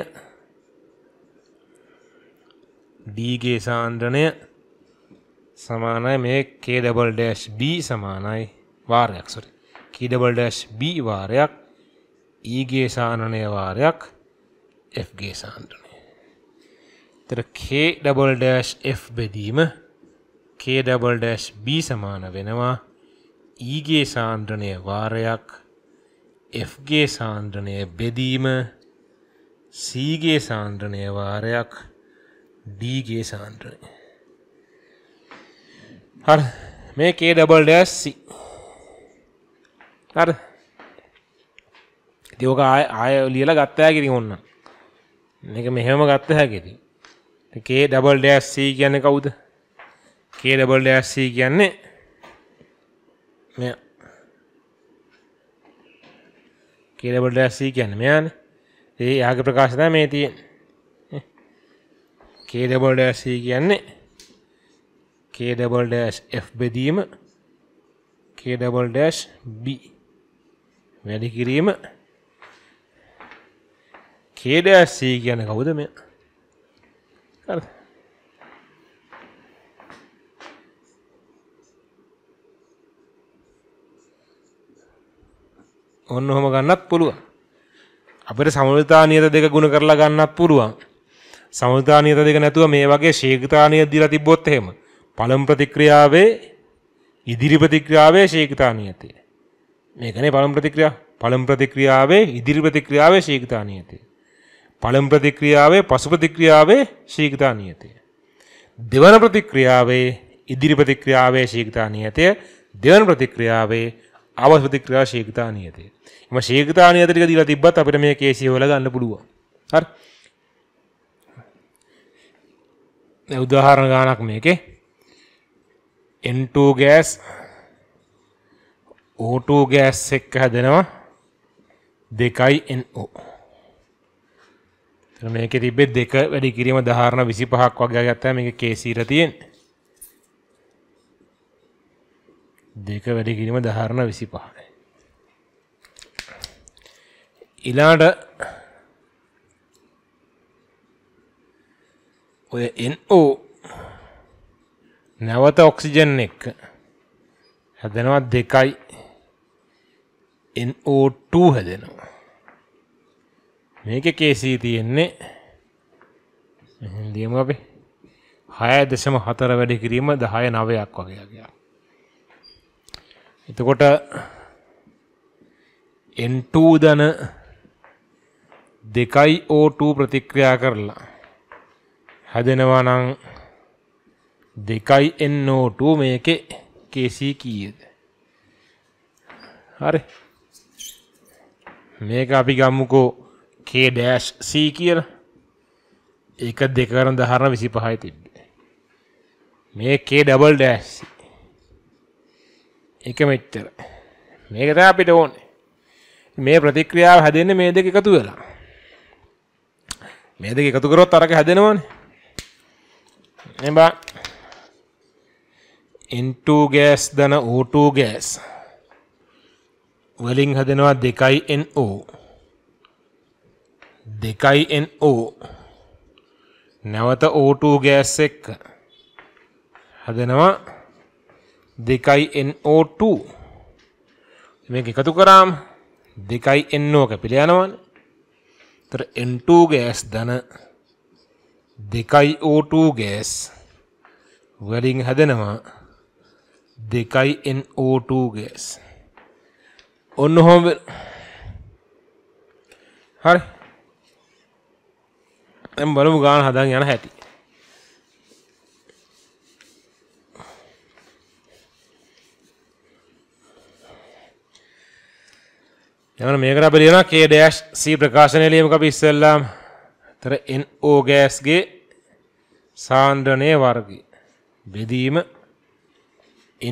[SPEAKER 1] දීගේ සාන්ද්‍රණය සමානයි මේ කේඩබල් ඩෑශ් B සමානයි වාරයක් සොරි කඩබල් ඩෑශ් B වාරයක් ඊගේ e සානනය වාරයක් Fගේ සාන්ද්‍රණය තර කඩබල් ඩෑශ් F බෙදීම කඩබල් ඩෑශ් B සමාන වෙනවා ඊගේ සාන්ද්‍රණය වාරයක් Fගේ සාන්ද්‍රණය බෙදීම සීගේ සාන්ද්‍රණය වාරයක් ඩීගේ සාන්ද්‍රණය හරි මේ කේ ඩබල් ඩැස් හරි ඉතින් ඔක ආය ආය ලියලා ගත්ත හැකියි ඔන්න මේක මෙහෙම ගත්ත හැකියි කේ ඩබල් ඩැස් සී කියන්නේ කවුද කේ ඩබල් ඩැස් සී කියන්නේ මෙ කේලබඩසී කියන්න මෙයාන ඒ යාග ප්‍රකාශන මේ තියෙන් කේඩබල්ඩසී කියන්නේ කේඩබල්ඩ බෙදීම කේඩබල්ඩ B වැඩි කිරීම කේඩසී කියන කවුද මේ හරි ඔන්න ඔහොම ගන්නත් පුළුවන්. අපිට සමනුලතා නියත දෙක ගුණ කරලා ගන්නත් පුළුවන්. සමනුලතා නියත දෙක නැතුව මේ වගේ ශීඝ්‍රතා නියත දීලා තිබ්බොත් එහෙම පළමු ප්‍රතික්‍රියාවේ ඉදිරි ප්‍රතික්‍රියාවේ ශීඝ්‍රතා නියතය. මේකනේ පළමු ප්‍රතික්‍රියාව. පළමු ප්‍රතික්‍රියාවේ ඉදිරි ප්‍රතික්‍රියාවේ ශීඝ්‍රතා නියතය. පළමු ප්‍රතික්‍රියාවේ පසු ප්‍රතික්‍රියාවේ ශීඝ්‍රතා නියතය. දෙවන ප්‍රතික්‍රියාවේ ඉදිරි ප්‍රතික්‍රියාවේ ශීඝ්‍රතා නියතය. දෙවන ප්‍රතික්‍රියාවේ අවස් ප්‍රතික්‍රියා ශීඝ්‍රතා නියතය. එම ශීඝ්‍රතාවනිය අතරික දීලා තිබ්බත් අපිට මේ කේසී හොල ගන්න පුළුවන්. හරි. දැන් උදාහරණ ගානක් මේකේ N2 gas O2 gas එක්ක හැදෙනවා 2යි NO. එතන මේකේ තිබ්බේ දෙක වැඩි කිරීම ධාරණ 25ක් වගේ ගත්තා මේකේ කේසීර තියෙන්නේ. දෙක වැඩි කිරීම ධාරණ 25. ඉලාඩ ඔය NO නැවත ඔක්සිජන් එක්ක හැදෙනවා දෙකයි NO2 හැදෙනවා මේක කේසී තියෙන්නේ දියමු අපි හය දෙසම හතර වැඩි කිරීම දහය නවයක් වගේ ගිය එතකොට N2 දන 2යි O2 ප්‍රතික්‍රියා කරලා හැදෙනවා නම් 2යි NO2 මේකේ Kc කීයද? හරි. මේක අපි ගමුකෝ K-C කියලා. ඒක දෙක කරන දහරන 25යි තිබ්බේ. මේ K double dash. එක මෙච්චර. මේක තමයි අපිට ඕනේ. මේ ප්‍රතික්‍රියාව හැදෙන්නේ මේ දෙක එකතු වෙලා. මේ දෙක එකතු කරොත් අරක හැදෙනවනේ එබා N2 ගෑස් දන O2 ගෑස් වලින් හදනවා දෙකයි NO දෙකයි NO නැවත O2 ගෑස් එක්ක හදනවා දෙකයි NO2 මේක එකතු කරාම දෙකයි NO කැපිලා යනවනේ तर N2 ගෑස් ධන 2යි O2 ගෑස් වලින් හැදෙනවා 2යි NO2 ගෑස් ඔන්න ඔහොම හරි දැන් බලමු ගාන හදන් යන හැටි යන මේකට අපි ලියනවා K-C ප්‍රකාශනය ලියමුක අපි ඉස්සෙල්ලාම. ඒතර NO ගෑස්ගේ සාන්ද්‍රණයේ වර්ගය බෙදීම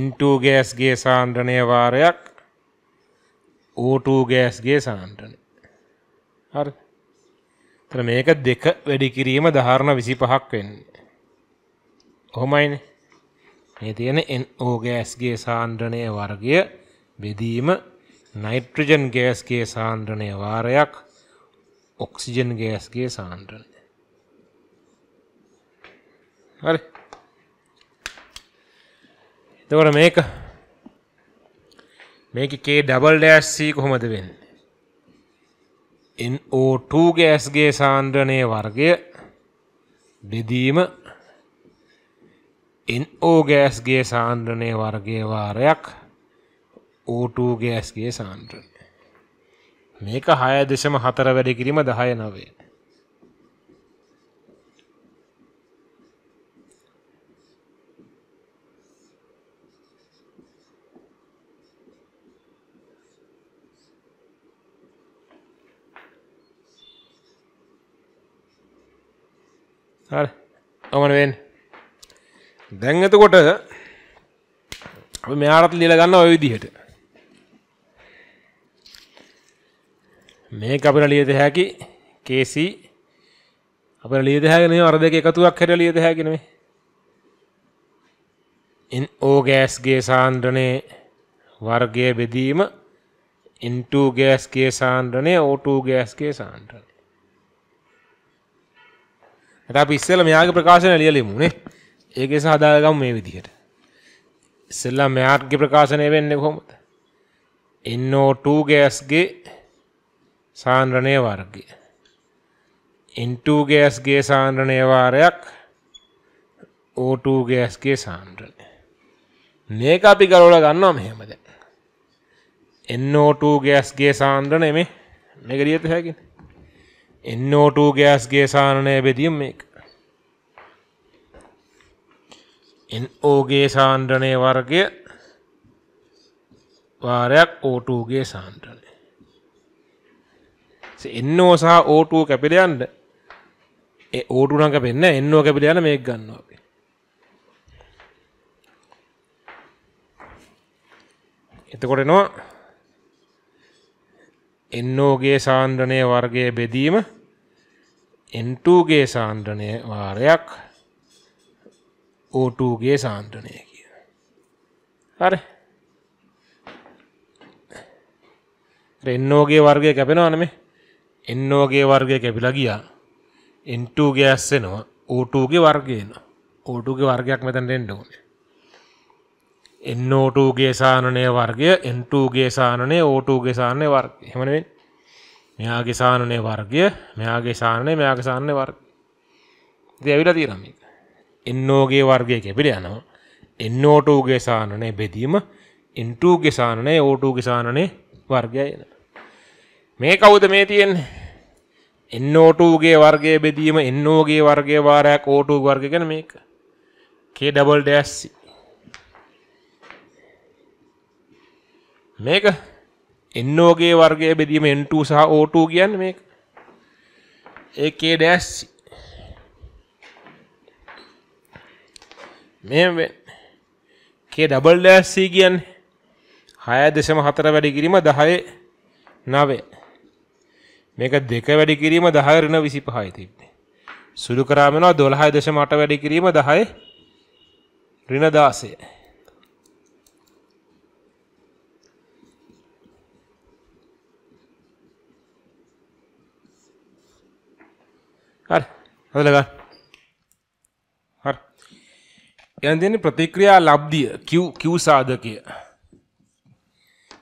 [SPEAKER 1] N2 ගෑස්ගේ සාන්ද්‍රණයේ වාරයක් O2 ගෑස්ගේ සාන්ද්‍රණය. හරි. ඒතර මේක දෙක වැඩි කිරීම ධාරණ 25ක් වෙන්නේ. කොහොමයිනේ? මේ තියෙන NO ගෑස්ගේ සාන්ද්‍රණයේ වර්ගය බෙදීම නයිට්‍රජන් ගෑස්ගේ සාන්ද්‍රණය වාරයක් ඔක්සිජන් ගෑස්ගේ සාන්ද්‍රණය හරි එතකොට මේක මේක කේ ඩබල් ඩෑස්සී කොහොමද වෙන්නේ NO2 ගෑස්ගේ සාන්ද්‍රණය වර්ගය බෙදීම NO ගෑස්ගේ සාන්ද්‍රණය වර්ගය වාරයක් O2 ගෑස්ගේ සාන්ද්‍රණය. මේක 6.4 වැඩි කිරීම 10.9. හරි. ඔමන වෙන්නේ. දැන් එතකොට අපි මෙයාටත් ලියලා ගන්න ওই විදිහට. මේක අපිට ලියද හැකි KC අපිට ලියද හැකි නේ අර දෙක එකතුවක් හැටියට ලියද හැකි නෙමෙයි NO ගෑස්ගේ සාන්ද්‍රණය වර්ගය බෙදීම N2 ගෑස්ගේ සාන්ද්‍රණය O2 ගෑස්ගේ සාන්ද්‍රණය එතකොට අපි ඉස්සෙල්ලා මෙයාගේ ප්‍රකාශනය ලියලිමු නේ ඒකේ සාදාගම් මේ විදිහට ඉස්සෙල්ලා මෙයාගේ ප්‍රකාශනය වෙන්නේ කොහොමද NO2 ගෑස්ගේ සාන්ද්‍රණය වර්ගය. N2 ගෑස්ගේ සාන්ද්‍රණය වාරයක් O2 ගෑස්ගේ සාන්ද්‍රණය. මේක අපි ගලවලා ගන්නවා මෙහෙම දැන්. NO2 ගෑස්ගේ සාන්ද්‍රණය මේ මේක ලියත හැකිනේ. NO2 ගෑස්ගේ සාන්ද්‍රණය බෙදීම මේක. NO ගේ සාන්ද්‍රණය වර්ගය වාරයක් O2 ගේ සාන්ද්‍රණය. එන්නෝ සහ O2 කැපිලා යන්න ඒ O2 නම් කැපෙන්නේ නැහැ එන්නෝ කැපිලා යන මේක ගන්නවා අපි. එතකොට එනවා NO ගේ සාන්ද්‍රණයේ වර්ගයේ බෙදීම N2 ගේ සාන්ද්‍රණයේ වාරයක් O2 ගේ සාන්ද්‍රණය කියන. හරි. රෙන්නෝගේ වර්ගය කැපෙනවනේ මේ. එන්නෝගේ වර්ගය කැපිලා ගියා එන්ටූගේ ඇස්සෙනවා ඕටූගේ වර්ගයන ඕටුගේ වර්ගයක් මෙතැන් එෙන්ඩ ඕනේ එන්නෝටූගේ සානනය වර්ගය එන්ටූගේ සානනය ඕටූගේ සානය වර්ග හෙමනෙන් මෙයාගේ සානනය වර්ගය මෙයාගේ සානය මෙයාගේ සානය වර්ග දෙවිලා තීරම එන්නෝගේ වර්ගය කැපිට යනවා එන්නෝටූගේ සානනය බෙදීම එන්ටූගේ සානනය ඕටූගේ සානනය වර්ගය එනවා මේ කවුද මේ තියෙන්නේ? NO2 ගේ වර්ගය බෙදීම NO ගේ වර්ගය වාරයක් O2 වර්ගය ගැන මේක. K double dash C. මේක NO ගේ වර්ගය බෙදීම N2 සහ O2 කියන්නේ මේක. ඒ K dash C. මෙහෙම වෙන්නේ. K double dash C කියන්නේ 6.4 වැඩි කිරීම 10 9 මේක දෙක වැඩි කිරීම 10 ඍණ 25යි තිබ්බේ. සුළු කරාම වෙනවා 12.8 වැඩි කිරීම 10 ඍණ 16. හරි. හදලා ගන්න. හරි. යන් දෙන්නේ ප්‍රතික්‍රියා ලබ්ධිය Q Q සාධකය.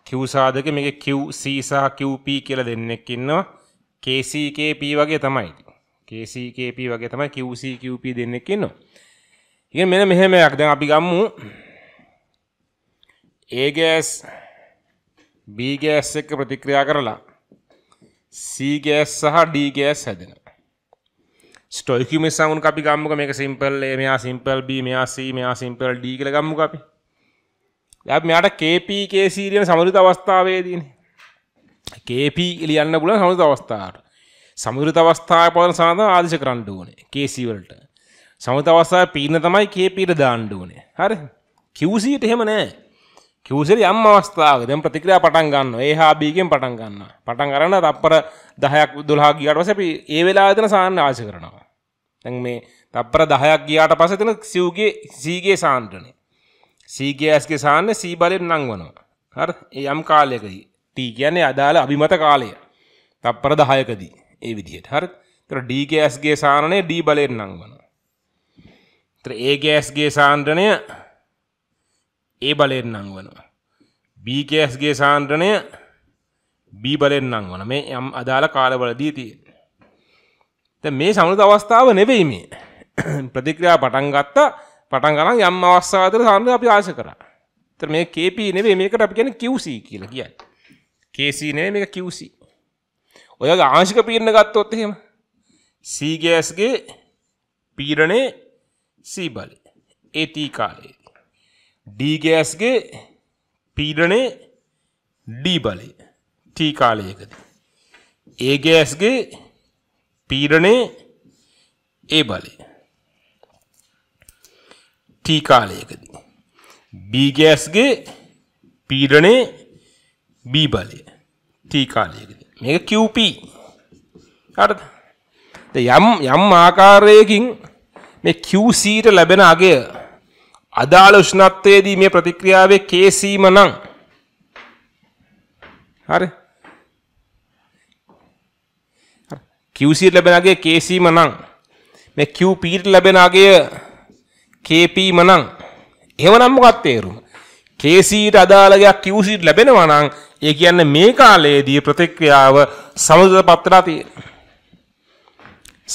[SPEAKER 1] Q සාධකේ මේකේ Q C සහ QP කියලා දෙන්නෙක් ඉන්නවා. KCKP වගේ තමයි KCKP වගේ තමයි QCQP දෙන්නෙක් ඉන්නවා. ඉතින් මෙන්න මෙහෙම එකක් දැන් අපි ගමු A gas B gas එක්ක ප්‍රතික්‍රියා කරලා C gas සහ D gas හැදෙනවා. ස්ටොයිකියුමිස් සමුණු අපි ගමුක මේක සිම්පල් A මෙයා සිම්පල් B මෙයා C මෙයා සිම්පල් D කියලා ගමුක අපි. දැන් මෙයාට KP KC කියන සමෘද්ධ අවස්ථාවේදීනේ කේපී ලියන්න පුලන් සමුෘත අවස්ථාට සමුෘත අවස්ථාව පවන සඳ ආදිශ කරන්න ඕනේ කේසිවලට සමුත අවස්ථා පීන තමයි කේපීට දාණ්ඩ ඕනේ හරි කිවසීට එහෙම නෑ කිවසර යම් අවස්ථාව දැම් ප්‍රතික්‍රියා පටන් ගන්න ඒ හා බීගෙන් පටන් ගන්න පටන් කරන්න තප්පර දහයක් දුල්හා ගියට පසැපි ඒ වෙලා අතන සාන්න ආශ කරනවා තැන් මේ තප්පර දහයක් ගියාට පසතින සිව්ගේ සීගේ සාන්ද්‍රනේ සීගේ ඇස්ගේ සාන්න සීබලෙන් නංවනවා හරි යම් කාලයකදී T කියන්නේ අදාළ අභිමත කාලය. තප්පර 10කදී. ඒ විදිහට. හරිද? ඒතර D ගෑස්ගේ සාන්ද්‍රණය D බලයෙන් නංවනවා. ඒතර A ගෑස්ගේ සාන්ද්‍රණය A බලයෙන් නංවනවා. B ගෑස්ගේ සාන්ද්‍රණය B බලෙන් නංවන මේ යම් අදාළ කාලවලදී තියෙන. දැන් මේ සමෘත අවස්ථාව නෙවෙයි මේ. ප්‍රතික්‍රියා පටන් ගත්තා පටන් ගන්න යම් අවස්ථාවකට සමෘත අපි ආශ කරා. ඒතර මේ KP නෙවෙයි මේකට අපි කියන්නේ QC කියලා කියන්නේ. KC නෙමෙයි මේක QC. ඔයගේ ආංශික පීඩන ගත්තොත් එහෙම C ගෑස්ගේ පීඩනේ C බලය. ඒ T කාලයේදී. D ගෑස්ගේ පීඩනේ D බලය. T කාලයකදී. ඒ ගෑස්ගේ පීඩනේ ඒ බලය. T කාලයකදී. B ගෑස්ගේ පීඩනේ B බලය T කාලයකදී. මේක QP. හරිද? යම් යම් ආකාරයකින් මේ QC ට ලැබෙන අගය අදාළ උෂ්ණත්වයේදී මේ ප්‍රතික්‍රියාවේ KC ම නම් හරි QC ලැබෙන අගය KC ම නම් මේ QP ලැබෙන අගය KP ම නම් එහෙමනම් මොකක්ද තේරුම? කේසීට අදාළ දෙයක් QC ලැබෙනවා නම් ඒ කියන්නේ මේ කාලයේදී ප්‍රතික්‍රියාව සමතපත් වෙලා තියෙනවා.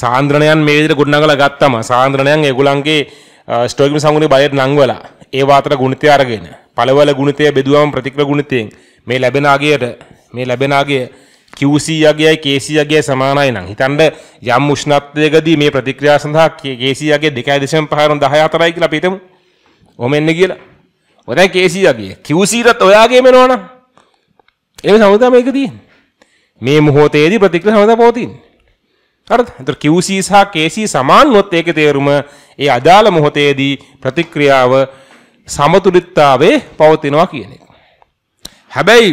[SPEAKER 1] සාන්ද්‍රණයන් මේ විදිහට ගොඩනගලා ගත්තම සාන්ද්‍රණයන් ඒගොල්ලන්ගේ ස්ටෝකින් සංගුණේ බයයට නංවලා ඒ වාතර ගුණිතය අරගෙන පළවල ගුණිතය බෙදුවම ප්‍රතික්‍රියා ගුණිතයෙන් මේ ලැබෙන අගයට මේ ලැබෙන අගය QC යගයයි KC යගයයි සමානයි නම් හිතන්න යම් උෂ්ණත්වයකදී මේ ප්‍රතික්‍රියා සඳහා KC යගය 2.5 10 4යි කියලා අපි හිතමු. ඔමෙන්නේ කියලා. ඔරයි කේසී රවිය කිව්සීරත් ඔයාගේම එනවනම් ඒ සමුදා මේක තියෙන්නේ මේ මොහොතේදී ප්‍රතික්‍රියා සමුදා පවතින්නේ හරිද එතකොට කිව්සී සහ කේසී සමාන වොත් ඒකේ තේරුම ඒ අදාළ මොහොතේදී ප්‍රතික්‍රියාව සමතුලිතතාවේ පවතිනවා කියන එක හැබැයි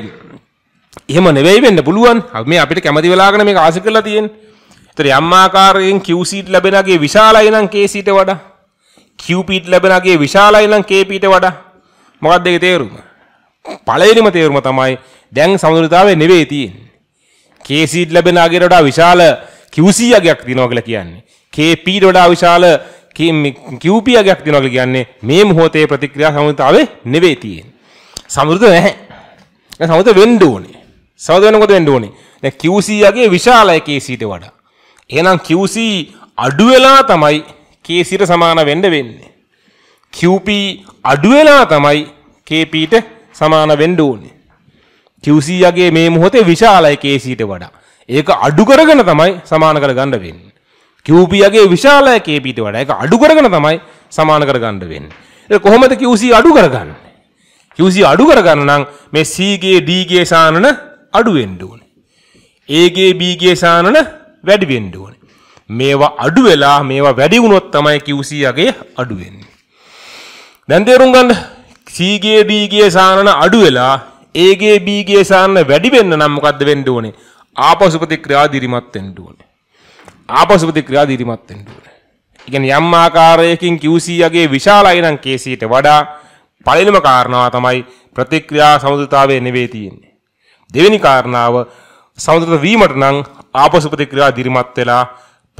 [SPEAKER 1] එහෙම නෙවෙයි වෙන්න පුළුවන් මේ අපිට කැමති වෙලාගෙන මේක ආශි කරලා තියෙන්නේ එතකොට යම් ආකාරයෙන් QC ලැබෙනගේ විශාලයි නම් KC ට වඩා QP ලැබෙනගේ විශාලයි නම් KP ට වඩා මොකක්ද ඒකේ තේරුම? පළවෙනිම තේරුම තමයි දැන් සමතුලිතතාවය නෙවෙයි තියෙන්නේ. KC ලැබෙන අගයට වඩා විශාල QC අගයක් තියෙනවා කියලා කියන්නේ. KP වඩා විශාල QP අගයක් තියෙනවා කියලා කියන්නේ මේ මොහොතේ ප්‍රතික්‍රියා සමතුලිතතාවේ නෙවෙයි තියෙන්නේ. සමෘද්ධ නැහැ. දැන් සමෘද්ධ වෙන්න ඕනේ. සමෘද්ධ වෙනකොට වෙන්න ඕනේ. දැන් QC යගේ විශාලයි KC ට වඩා. එහෙනම් QC අඩු වෙලා තමයි KC ට සමාන වෙන්න වෙන්නේ. QP අඩු වෙලා තමයි KPට සමාන වෙන්න ඕනේ. QC යගේ මේ මොහොතේ විශාලයි KCට වඩා. ඒක අඩු කරගෙන තමයි සමාන කරගන්න වෙන්නේ. QP යගේ විශාලයි KPට වඩා. ඒක අඩු කරගෙන තමයි සමාන කරගන්න වෙන්නේ. ඒක කොහොමද QC අඩු කරගන්නේ? QC අඩු කරගන්න නම් මේ C ගේ D ගේ සානන අඩු වෙන්න ඕනේ. A ගේ B ගේ සානන වැඩි වෙන්න ඕනේ. මේවා අඩු වෙලා මේවා වැඩි වුණොත් තමයි QC යගේ අඩු වෙන්නේ. දැන් තේරුම් ගන්න සීගේ බීගේ සානන අඩු වෙලා ඒගේ බීගේ සානන වැඩි වෙන්න නම් මොකද්ද වෙන්න ඕනේ? ආපසු ප්‍රතික්‍රියා දිරිමත් වෙන්න ඕනේ. ආපසු ප්‍රතික්‍රියා දිරිමත් වෙන්න ඕනේ. ඒ කියන්නේ යම් ආකාරයකින් QC යගේ විශාලයි නම් KC ට වඩා පළවෙනිම කාරණාව තමයි ප්‍රතික්‍රියා සමතුලිතතාවය නෙවෙයි තියෙන්නේ. දෙවෙනි කාරණාව සමතුලිත වීමට නම් ආපසු ප්‍රතික්‍රියා දිරිමත් වෙලා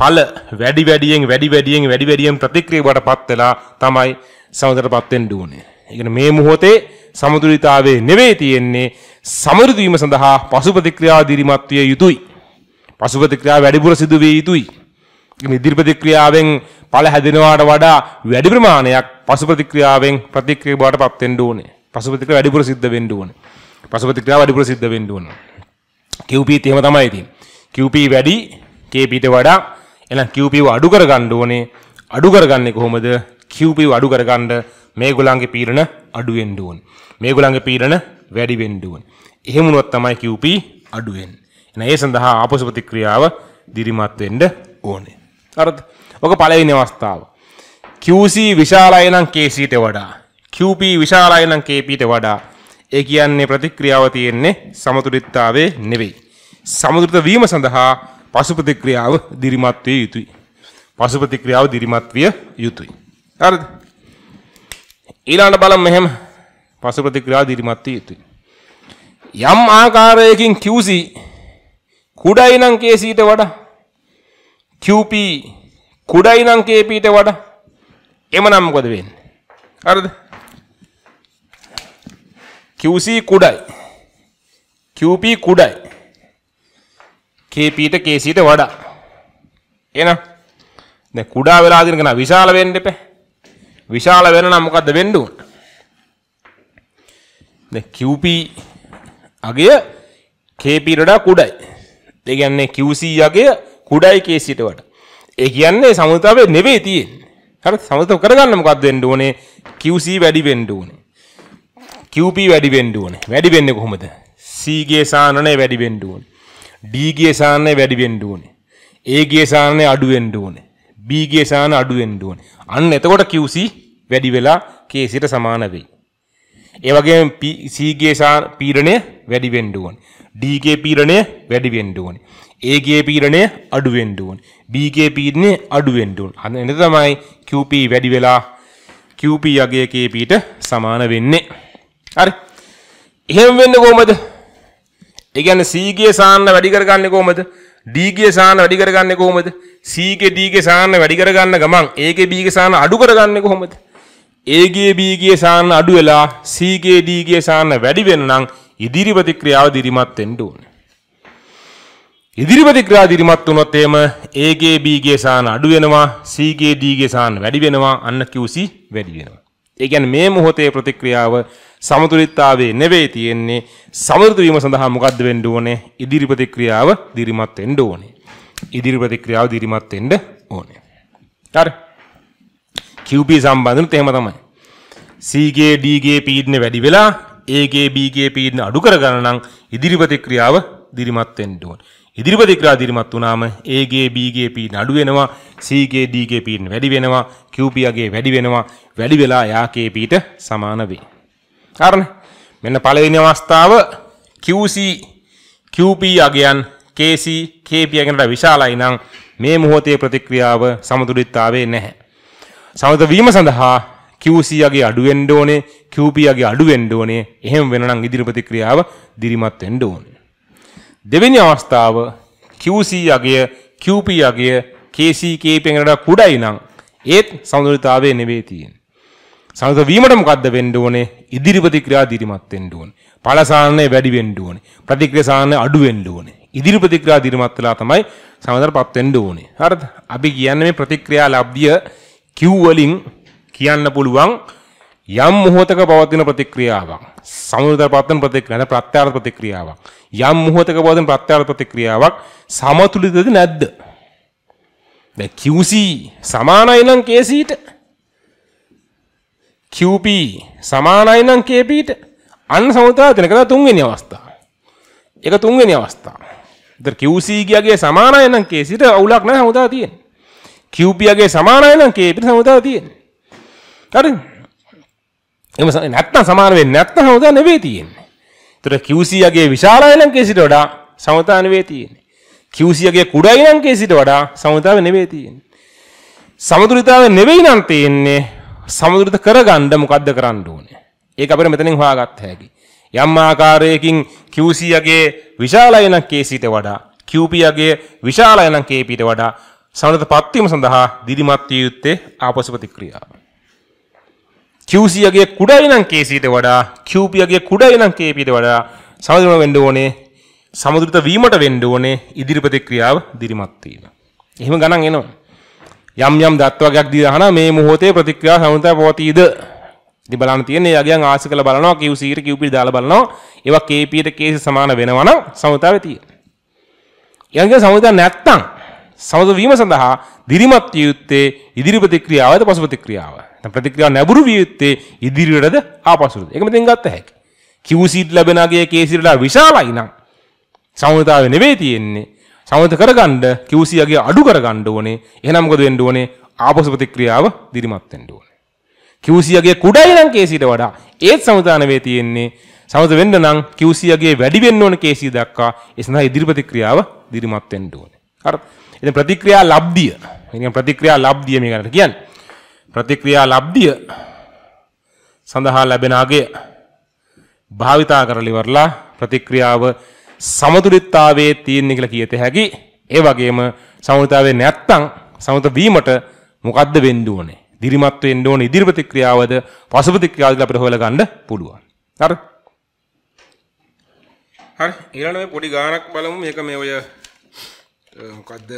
[SPEAKER 1] ඵල වැඩි වැඩියෙන් වැඩි වැඩියෙන් වැඩි වැඩියෙන් ප්‍රතික්‍රියාවටපත් වෙලා තමයි සමතටපත් වෙන්න ඕනේ. ඒ මේ මොහොතේ සමතුලිතතාවයේ නෙවෙයි තියෙන්නේ සමෘද්ධ වීම සඳහා පසුපතික්‍රියා දිරිමත් විය යුතුයි. පසුපතික්‍රියා වැඩිපුර සිදු විය යුතුයි. ඉදිරිපතික්‍රියාවෙන් ඵල හැදෙනවාට වඩා වැඩි ප්‍රමාණයක් පසුපතික්‍රියාවෙන් ප්‍රතික්‍රියාව බවටපත් වෙන්න ඕනේ. පසුපතික්‍රියා වැඩිපුර සිද්ධ වෙන්න ඕනේ. පසුපතික්‍රියා වැඩිපුර සිද්ධ වෙන්න ඕනේ. QP තේම තමයි තියෙන්නේ. QP වැඩි KP ට වඩා එහෙනම් QP අඩු කරගන්න ඕනේ. අඩු කරගන්නේ කොහොමද? කියව්පිව් අඩු කරගන්න මේගොල්ලන්ගේ පීඩන අඩු වෙන්න ඕන. මේගොල්ලන්ගේ පීඩන වැඩි වෙන්න ඕන. එහෙම වුණොත් තමයි QP අඩු වෙන්නේ. එහෙනම් ඒ සඳහා ආපෝෂ ප්‍රතික්‍රියාව දිරිමත් වෙන්න ඕනේ. හරිද? ඔක පළවෙනි අවස්ථාව. QC විශාලයි නම් KC ට වඩා QP විශාලයි නම් KP ට වඩා ඒ කියන්නේ ප්‍රතික්‍රියාව තියෙන්නේ සමතුලිතතාවයේ නෙවෙයි. සමතුලිත වීම සඳහා පසු ප්‍රතික්‍රියාව දිරිමත් විය යුතුයි. පසු ප්‍රතික්‍රියාව දිරිමත් විය යුතුයි. හරිද? ඊළඟට බලමු මෙහෙම පසු ප්‍රතික්‍රියා දිරිමත් විය යුතුයි. යම් ආකාරයකින් QC කුඩයි නම් KC-ට වඩා QP කුඩයි නම් KP-ට වඩා එමනම් මොකද වෙන්නේ? හරිද? QC කුඩයි. QP කුඩයි. KP-ට KC-ට වඩා. එහෙනම් දැන් කුඩා වෙලාගෙන කන විශාල වෙන්න එපා. විශාල වෙන නම් මොකද්ද වෙන්න ඕන? දැන් QP අගය KP වඩා කුඩයි. ඒ කියන්නේ QC අගය කුඩයි KC ට වඩා. ඒ කියන්නේ සමතාවය නෙවෙයි තියෙන්නේ. හරි සමතව කරගන්න මොකද්ද වෙන්න ඕනේ? QC වැඩි වෙන්න ඕනේ. QP වැඩි වෙන්න ඕනේ. වැඩි වෙන්නේ කොහොමද? C ගේ සානනය වැඩි වෙන්න ඕනේ. D ගේ සානනය වැඩි වෙන්න ඕනේ. A ගේ සානනය අඩු වෙන්න ඕනේ. B ගේ සාන අඩු වෙන්න ඕනේ. අන්න එතකොට QC වැඩි වෙලා K සිට සමාන වෙයි. ඒ වගේම C ගේ සාන පීඩණය වැඩි වෙන්න ඕනේ. D ගේ පීඩණය වැඩි වෙන්න ඕනේ. A ගේ පීඩණය අඩු වෙන්න ඕනේ. B ගේ පීඩණය අඩු වෙන්න ඕනේ. අන්න එන තමයි QP වැඩි වෙලා QP යගේ KPට සමාන වෙන්නේ. හරි. එහෙම වෙන්නේ කොහමද? ඒ කියන්නේ C ගේ සාන වැඩි කරගන්නේ කොහමද? D ගේ සාන වැඩි කරගන්නේ කොහමද? C ගේ D ගේ සාන වැඩි කරගන්න ගමන් A ගේ B ගේ සාන අඩු කරගන්නේ කොහොමද? A ගේ B ගේ සාන අඩු වෙලා C ගේ D ගේ සාන වැඩි වෙන නම් ඉදිරි ප්‍රතික්‍රියාව දිරිමත් වෙන්න ඕනේ. ඉදිරි ප්‍රතික්‍රියාව දිරිමත් වුණොත් එම A ගේ B ගේ සාන අඩු වෙනවා C ගේ D ගේ සාන වැඩි වෙනවා අන්න QC වැඩි වෙනවා. ඒ කියන්නේ මේ මොහොතේ ප්‍රතික්‍රියාව සමතුලිතතාවයේ නෙවෙයි තියෙන්නේ සමෘද්ධ වීම සඳහා මොකද්ද වෙන්න ඕනේ ඉදිරි ප්‍රතික්‍රියාව දිරිමත් වෙන්න ඕනේ ඉදිරි ප්‍රතික්‍රියාව දිරිමත් වෙන්න ඕනේ. හරි. QB සම්බන්ධනොත් එහෙම තමයි. C ගේ D ගේ පීඩන වැඩි වෙලා A ගේ B ගේ පීඩන අඩු කරගන්න නම් ඉදිරි ප්‍රතික්‍රියාව දිරිමත් වෙන්න ඕනේ. ඉදිරි ප්‍රතික්‍රියා දිරිමත් වුණාම A ගේ B ගේ පීඩන අඩු වෙනවා, C ගේ D ගේ පීඩන වැඩි වෙනවා, QP ගේ වැඩි වෙනවා, වැඩි වෙලා යාකේ පීට සමාන වේ. හරිනේ. මෙන්න පළවෙනි අවස්ථාව QC QP අගයන් KC KP කියනට විශාලයි නම් මේ මොහොතේ ප්‍රතික්‍රියාව සමතුලිතතාවයේ නැහැ. සමත වීම සඳහා QC යගේ අඩු වෙන්න ඕනේ QP යගේ අඩු වෙන්න ඕනේ එහෙම වෙනනම් ඉදිරි ප්‍රතික්‍රියාව දිරිමත් වෙන්න ඕනේ. දෙවෙනි අවස්ථාව QC යගේ QP යගේ KC KP යකට කුඩයි නම් ඒත් සමතුලිතතාවයේ නෙවෙයි තියෙන්නේ. සමත වීමට මොකද්ද වෙන්න ඕනේ? ඉදිරි ප්‍රතික්‍රියා දිරිමත් වෙන්න ඕනේ. පළ සාරණය වැඩි වෙන්න ඕනේ. ප්‍රතික්‍රියා සාරණය අඩු වෙන්න ඕනේ. ඉදිරි ප්‍රතික්‍රියා දිරිමත් වෙලා තමයි සමාදරපත් වෙන්න ඕනේ. හරිද? අපි කියන්නේ මේ ප්‍රතික්‍රියා ලබ්ධිය Q වලින් කියන්න පුළුවන් යම් මොහතක පවතින ප්‍රතික්‍රියාවක්. සමුදරපත්න ප්‍රතික්‍රියාවක්, ප්‍රත්‍යාර ප්‍රතික්‍රියාවක්. යම් මොහතක පවතින ප්‍රත්‍යාර ප්‍රතික්‍රියාවක් සමතුලිතද නැද්ද? දැන් QC සමානයි නම් KCට QP සමානයි නම් KPට අන්න සමුදරපත්න කළා තුන්වෙනි අවස්ථාව. ඒක තුන්වෙනි අවස්ථාව. ඒතර QC ගියාගේ සමාන අය නම් K සිට අවුලක් නැහැ හමුදා තියෙන්නේ. QB ගියාගේ සමාන අය නම් K පිට හමුදා තියෙන්නේ. හරි? එහෙම නැත්තම් සමාන වෙන්නේ නැත්තම් හමුදා නෙවෙයි තියෙන්නේ. ඒතර QC ගියාගේ විශාල අය නම් K සිට වඩා සමතා නෙවෙයි තියෙන්නේ. QC ගියාගේ කුඩයි නම් K සිට වඩා සමතාව නෙවෙයි තියෙන්නේ. සමතුලිතතාවය නෙවෙයි නම් තියෙන්නේ සමතුලිත කරගන්න මොකද්ද කරන්න ඕනේ. ඒක අපිට මෙතනින් හොයාගත්ත හැකියි. යම් ආකාරයකින් QC-යගේ විශාලයන KC-ට වඩා QP-යගේ විශාලයන KP-ට වඩා සමනත පත්වීම සඳහා දිරිමත් විය යුත්තේ ආපසු ප්‍රතික්‍රියාව. QC-යගේ කුඩයි නම් KC-ට වඩා QP-යගේ කුඩයි නම් KP-ට වඩා සමතුලිත වෙන්න ඕනේ සමතුලිත වීමට වෙන්න ඕනේ ඉදිරි ප්‍රතික්‍රියාව දිරිමත් වීම. එහෙම ගණන් එනවා. යම් යම් දත් වර්ගයක් දීලා අහනවා මේ මොහොතේ ප්‍රතික්‍රියා සමතය පවතීද ඉතින් බලන්න තියෙන්නේ යගයන් ආස කළ බලනවා QC ට QP දාලා බලනවා ඒවා KP ට KC සමාන වෙනවනම් සමතාවය තියෙනවා යගයන් සමතාව නැත්තම් සමත වීම සඳහා දිරිමත් යුත්තේ ඉදිරි ප්‍රතික්‍රියාවද පසු ප්‍රතික්‍රියාව නැත්නම් ප්‍රතික්‍රියාව නැඹුරු විය යුත්තේ ඉදිරියටද ආපසුටද ඒක මෙතෙන් ගත්ත හැකි QC ට ලැබෙන අගය KC ට වඩා විශාලයි නම් සමතාවය නෙවෙයි තියෙන්නේ සමත කරගන්න QC අගය අඩු කරගන්න ඕනේ එහෙනම් මොකද වෙන්න ඕනේ ආපසු ප්‍රතික්‍රියාව දිරිමත් වෙන්න ඕනේ QC කුඩයි නම් කේසියට වඩා ඒත් සමතාන වේ තියෙන්නේ. සමත වෙන්න නම් QC වැඩි වෙන්න ඕන කේසිය දක්වා ඒ සඳහා ඉදිරි ප්‍රතික්‍රියාව දිරිමත් වෙන්න ඕනේ. හරිද? ඉතින් ප්‍රතික්‍රියා ලබ්ධිය. ඉතින් ප්‍රතික්‍රියා ලබ්ධිය මේ ගන්න කියන්නේ. ප්‍රතික්‍රියා ලබ්ධිය සඳහා ලැබෙන අගය භාවිතා කරලා ඉවරලා ප්‍රතික්‍රියාව සමතුලිතතාවයේ තියෙන කියලා කියත හැකි. ඒ වගේම සමතුලිතතාවයේ නැත්තම් සමත වීමට මොකද්ද වෙන්න ඕනේ? දිරිමත් වෙන්න ඕන ඉදිරි ප්‍රතික්‍රියාවද පසු ප්‍රතික්‍රියාවද අපිට හොයලා ගන්න පුළුවන්. හරි. හරි ඊළඟ මේ පොඩි ගානක් බලමු මේක මේ ඔය මොකද්ද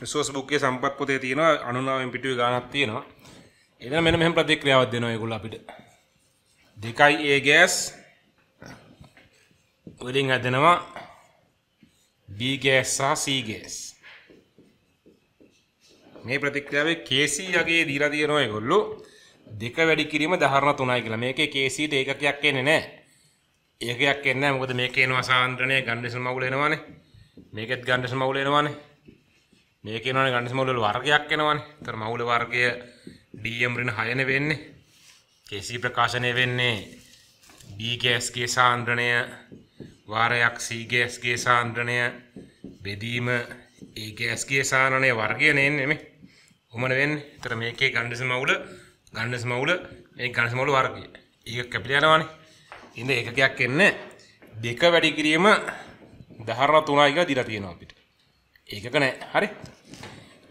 [SPEAKER 1] රිසෝස් බුක් එකේ සම්පත් පොතේ තියෙන අනුනාවෙන් පිටුවේ ගානක් තියෙනවා. එදෙන මෙන්න මෙහෙම ප්‍රතික්‍රියාවක් දෙනවා ඒගොල්ලෝ අපිට. දෙකයි A ගෑස් වලින් හදනවා B ගෑස් සහ C ගෑස්. මේ ප්‍රතික්‍රියාවේ KC යගේ දීලා තියෙනවා ඒගොල්ලෝ දෙක වැඩි කිරීම දහරණ 3යි කියලා. මේකේ KC ට ඒකකයක් එන්නේ නැහැ. ඒකයක් එන්නේ නැහැ. මොකද මේකේ එනවා සාන්ද්‍රණය ගණ්ඩිසම මගුල එනවානේ. මේකෙත් ගණ්ඩිසම මගුල එනවානේ. මේකේ එනවනේ ගණ්ඩිසම මගුල වල වර්ගයක් එනවානේ. ඒතර මගුල වර්ගය DM ඍණ 6නේ වෙන්නේ. KC ප්‍රකාශනය වෙන්නේ B ගෑස්ගේ සාන්ද්‍රණය වාරයක් C ගෑස්ගේ සාන්ද්‍රණය බෙදීම ඒ ගෑස්ගේ සාන්ද්‍රණය වර්ගය නෙන්නේ මේ. කොහොමද වෙන්නේ? ඒතර මේකේ ගණ්ඩස මවුල ගණ්ඩස මවුල මේ ගණ්ඩස මවුල වර්ගය. ඒක කැපිලා යනවානේ. ඉතින් ඒකකයක් එන්නේ දෙක වැඩි කිරීම දහරණ තුනයි කියලා දීලා තියෙනවා අපිට. ඒකක නෑ. හරි.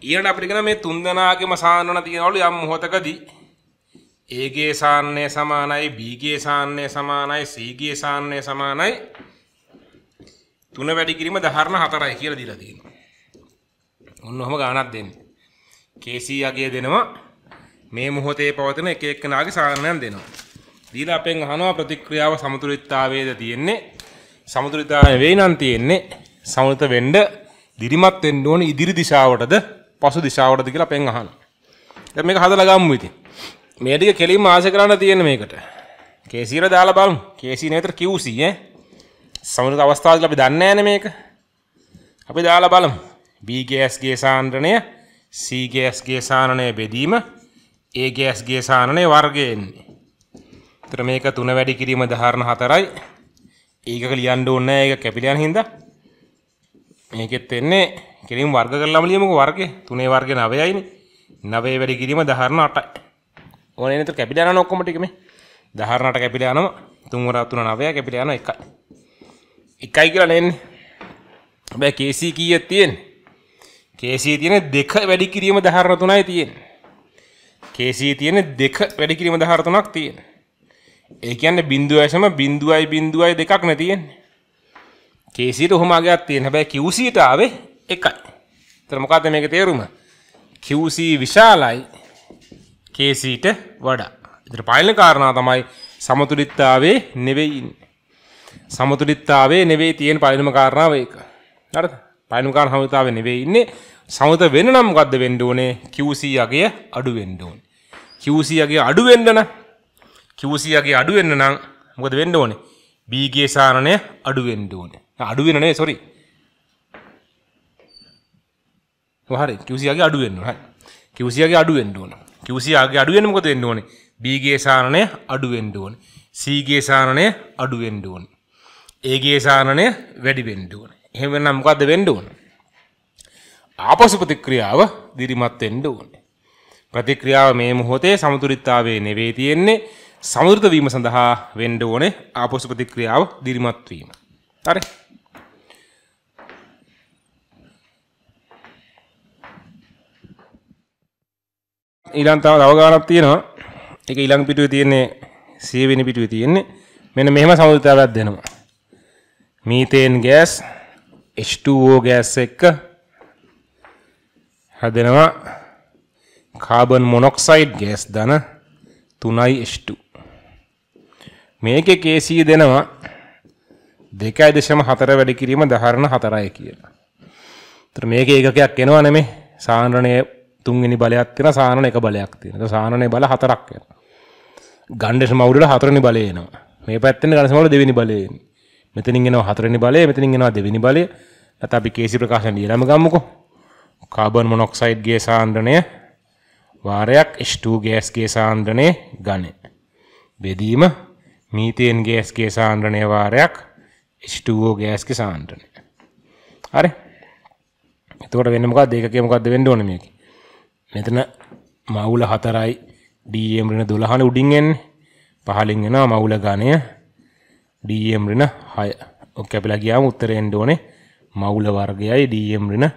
[SPEAKER 1] ඊළඟට අපිට කියන මේ තුන් දෙනාගේම සාන්නන තියනවලු යම් මොහතකදී A ගේ සාන්නය සමානයි B ගේ සාන්නය සමානයි C ගේ සාන්නය සමානයි තුන වැඩි කිරීම දහරණ හතරයි කියලා දීලා තියෙනවා. ඔන්න ඔහම ගානක් දෙන්නේ. කේසී අගය දෙනවා මේ මොහොතේ පවතින එක එක්කනාගේ සාරණයන් දෙනවා. දීලා අපෙන් අහනවා ප්‍රතික්‍රියාව සමතුලිතතාවයේද තියෙන්නේ සමතුලිතතාවය වෙයි නම් තියෙන්නේ සමතුලිත වෙන්න දිරිමත් වෙන්න ඕන ඉදිරි දිශාවටද පසු දිශාවටද කියලා අපෙන් අහනවා. දැන් මේක හදලා ගමු ඉතින්. මේ ටික කෙලින්ම ආශය කරන්න තියෙන මේකට. කේසීර දාලා බලමු. කේසී නේතර QC ඈ. සමතුලිත අවස්ථාවද අපි දන්නේ නැහැනේ මේක. අපි දාලා බලමු. B gas ගේ සාන්ද්‍රණය 0.5 C ගෑස්ගේ සානනය බෙදීම A ගෑස්ගේ සානනය වර්ගයෙන්නේ. ඒතර මේක තුන වැඩි කිරීම ධාරණ හතරයි. ඒකක ලියන්න ඕනේ නැහැ ඒක කැපිලියන් හින්දා. මේකෙත් එන්නේ කෙලින් වර්ග කරලාම ලියමුකෝ වර්ගේ. තුනේ වර්ගේ 9යිනේ. 9 වැඩි කිරීම ධාරණ 8යි. ඕනේ නේද කැපිලා යනවා ඔක්කොම ටික මේ. ධාරණ 8 කැපිලා යනවා. 3 වරා 3 9 කැපිලා යනවා 1යි. 1යි කියලා නේන්නේ. හැබැයි KC කීයක් තියෙන්නේ? කේසී තියෙන දෙක වැඩි කිරීම දහර තුනයි තියෙන්නේ. කේසී තියෙන දෙක වැඩි කිරීම දහර තුනක් තියෙනවා. ඒ කියන්නේ බිඳුව ඇසම බිඳුවයි බිඳුවයි දෙකක් නේ තියෙන්නේ. කේසීට ඔහොම අගයක් තියෙන. හැබැයි QC-ට ආවේ එකයි. ඒතර මොකද්ද මේකේ තේරුම? QC විශාලයි KC-ට වඩා. ඒතර පයිලන කාරණා තමයි සමතුලිතතාවයේ නෙවෙයි ඉන්නේ. සමතුලිතතාවයේ නෙවෙයි තියෙන පළවෙනිම කාරණාව ඒක. හරිද? පයිලන කාරණා සමතුලිතතාවයේ නෙවෙයි ඉන්නේ. සමත වෙන නම් මොකද්ද වෙන්න ඕනේ QC යගය අඩු වෙන්න ඕනේ QC යගය අඩු වෙන්න නම් QC යගය අඩු වෙන්න නම් මොකද වෙන්න ඕනේ B ගේ සාරණය අඩු වෙන්න ඕනේ අඩු වෙන නේ sorry හරි QC යගය අඩු වෙන්න ඕනේ QC යගය අඩු වෙන්න ඕනේ QC යගය අඩු වෙන්න මොකද වෙන්න ඕනේ B ගේ සාරණය අඩු වෙන්න ඕනේ C ගේ සාරණය අඩු වෙන්න ඕනේ A ගේ සාරණය වැඩි වෙන්න ඕනේ එහෙම නම් මොකද්ද වෙන්න ඕනේ ආපසු ප්‍රතික්‍රියාව දිරිමත් වෙන්න ඕනේ. ප්‍රතික්‍රියාව මේ මොහොතේ සමතුලිතතාවයේ නෙවෙයි තියෙන්නේ සමෘත වීම සඳහා වෙන්න ඕනේ ආපසු ප්‍රතික්‍රියාව දිරිමත් වීම. හරි. ඊළඟ තව තව ගානක් තියෙනවා. ඒක ඊළඟ පිටුවේ තියෙන්නේ 100 වෙනි පිටුවේ තියෙන්නේ. මෙන්න මෙහෙම සමතුලිතතාවයක් දෙනවා. මීතේන් ගෑස් H2O ගෑස් එක්ක හැදෙනවා කාබන් මොනොක්සයිඩ් ගෑස් ධන 3H2 මේකේ KC දෙනවා 2.4 වැඩි කිරීම දහරණ 4යි කියලා. ඒතර මේකේ ඒකකයක් එනවා නෙමේ. සානරණයේ තුන්වෙනි බලයක් තියෙන සානරණ එක බලයක් තියෙන. ඒක සානරණේ බල හතරක් වෙනවා. ගණ්ඩේශම අවුලට හතරවෙනි බලය එනවා. මේ පැත්තෙන් ගණ්ඩේශම අවුල දෙවෙනි බලය එන්නේ. මෙතනින් එනවා හතරවෙනි බලය, මෙතනින් එනවා දෙවෙනි බලය. නැත්නම් අපි KC ප්‍රකාශන ලියලාම ගමුකෝ. කාබන් මොනොක්සයිඩ් ගේ සාන්ද්‍රණය වාරයක් H2 ගෑස් ගේ සාන්ද්‍රණය ගණය. බෙදීම මීතේන් ගෑස් ගේ සාන්ද්‍රණය වාරයක් H2O ගෑස් ගේ සාන්ද්‍රණය. හරි. එතකොට වෙන්නේ මොකද්ද? ඒකකේ මොකද්ද වෙන්න ඕනේ මේකේ? මෙතන මවුල 4යි DM ඍණ 12 උඩින් එන්නේ. පහලින් එනවා මවුල ඝණය DM ඍණ 6. ඔක කැපිලා ගියාම උත්තරේ එන්න ඕනේ මවුල වර්ගයයි DM ඍණ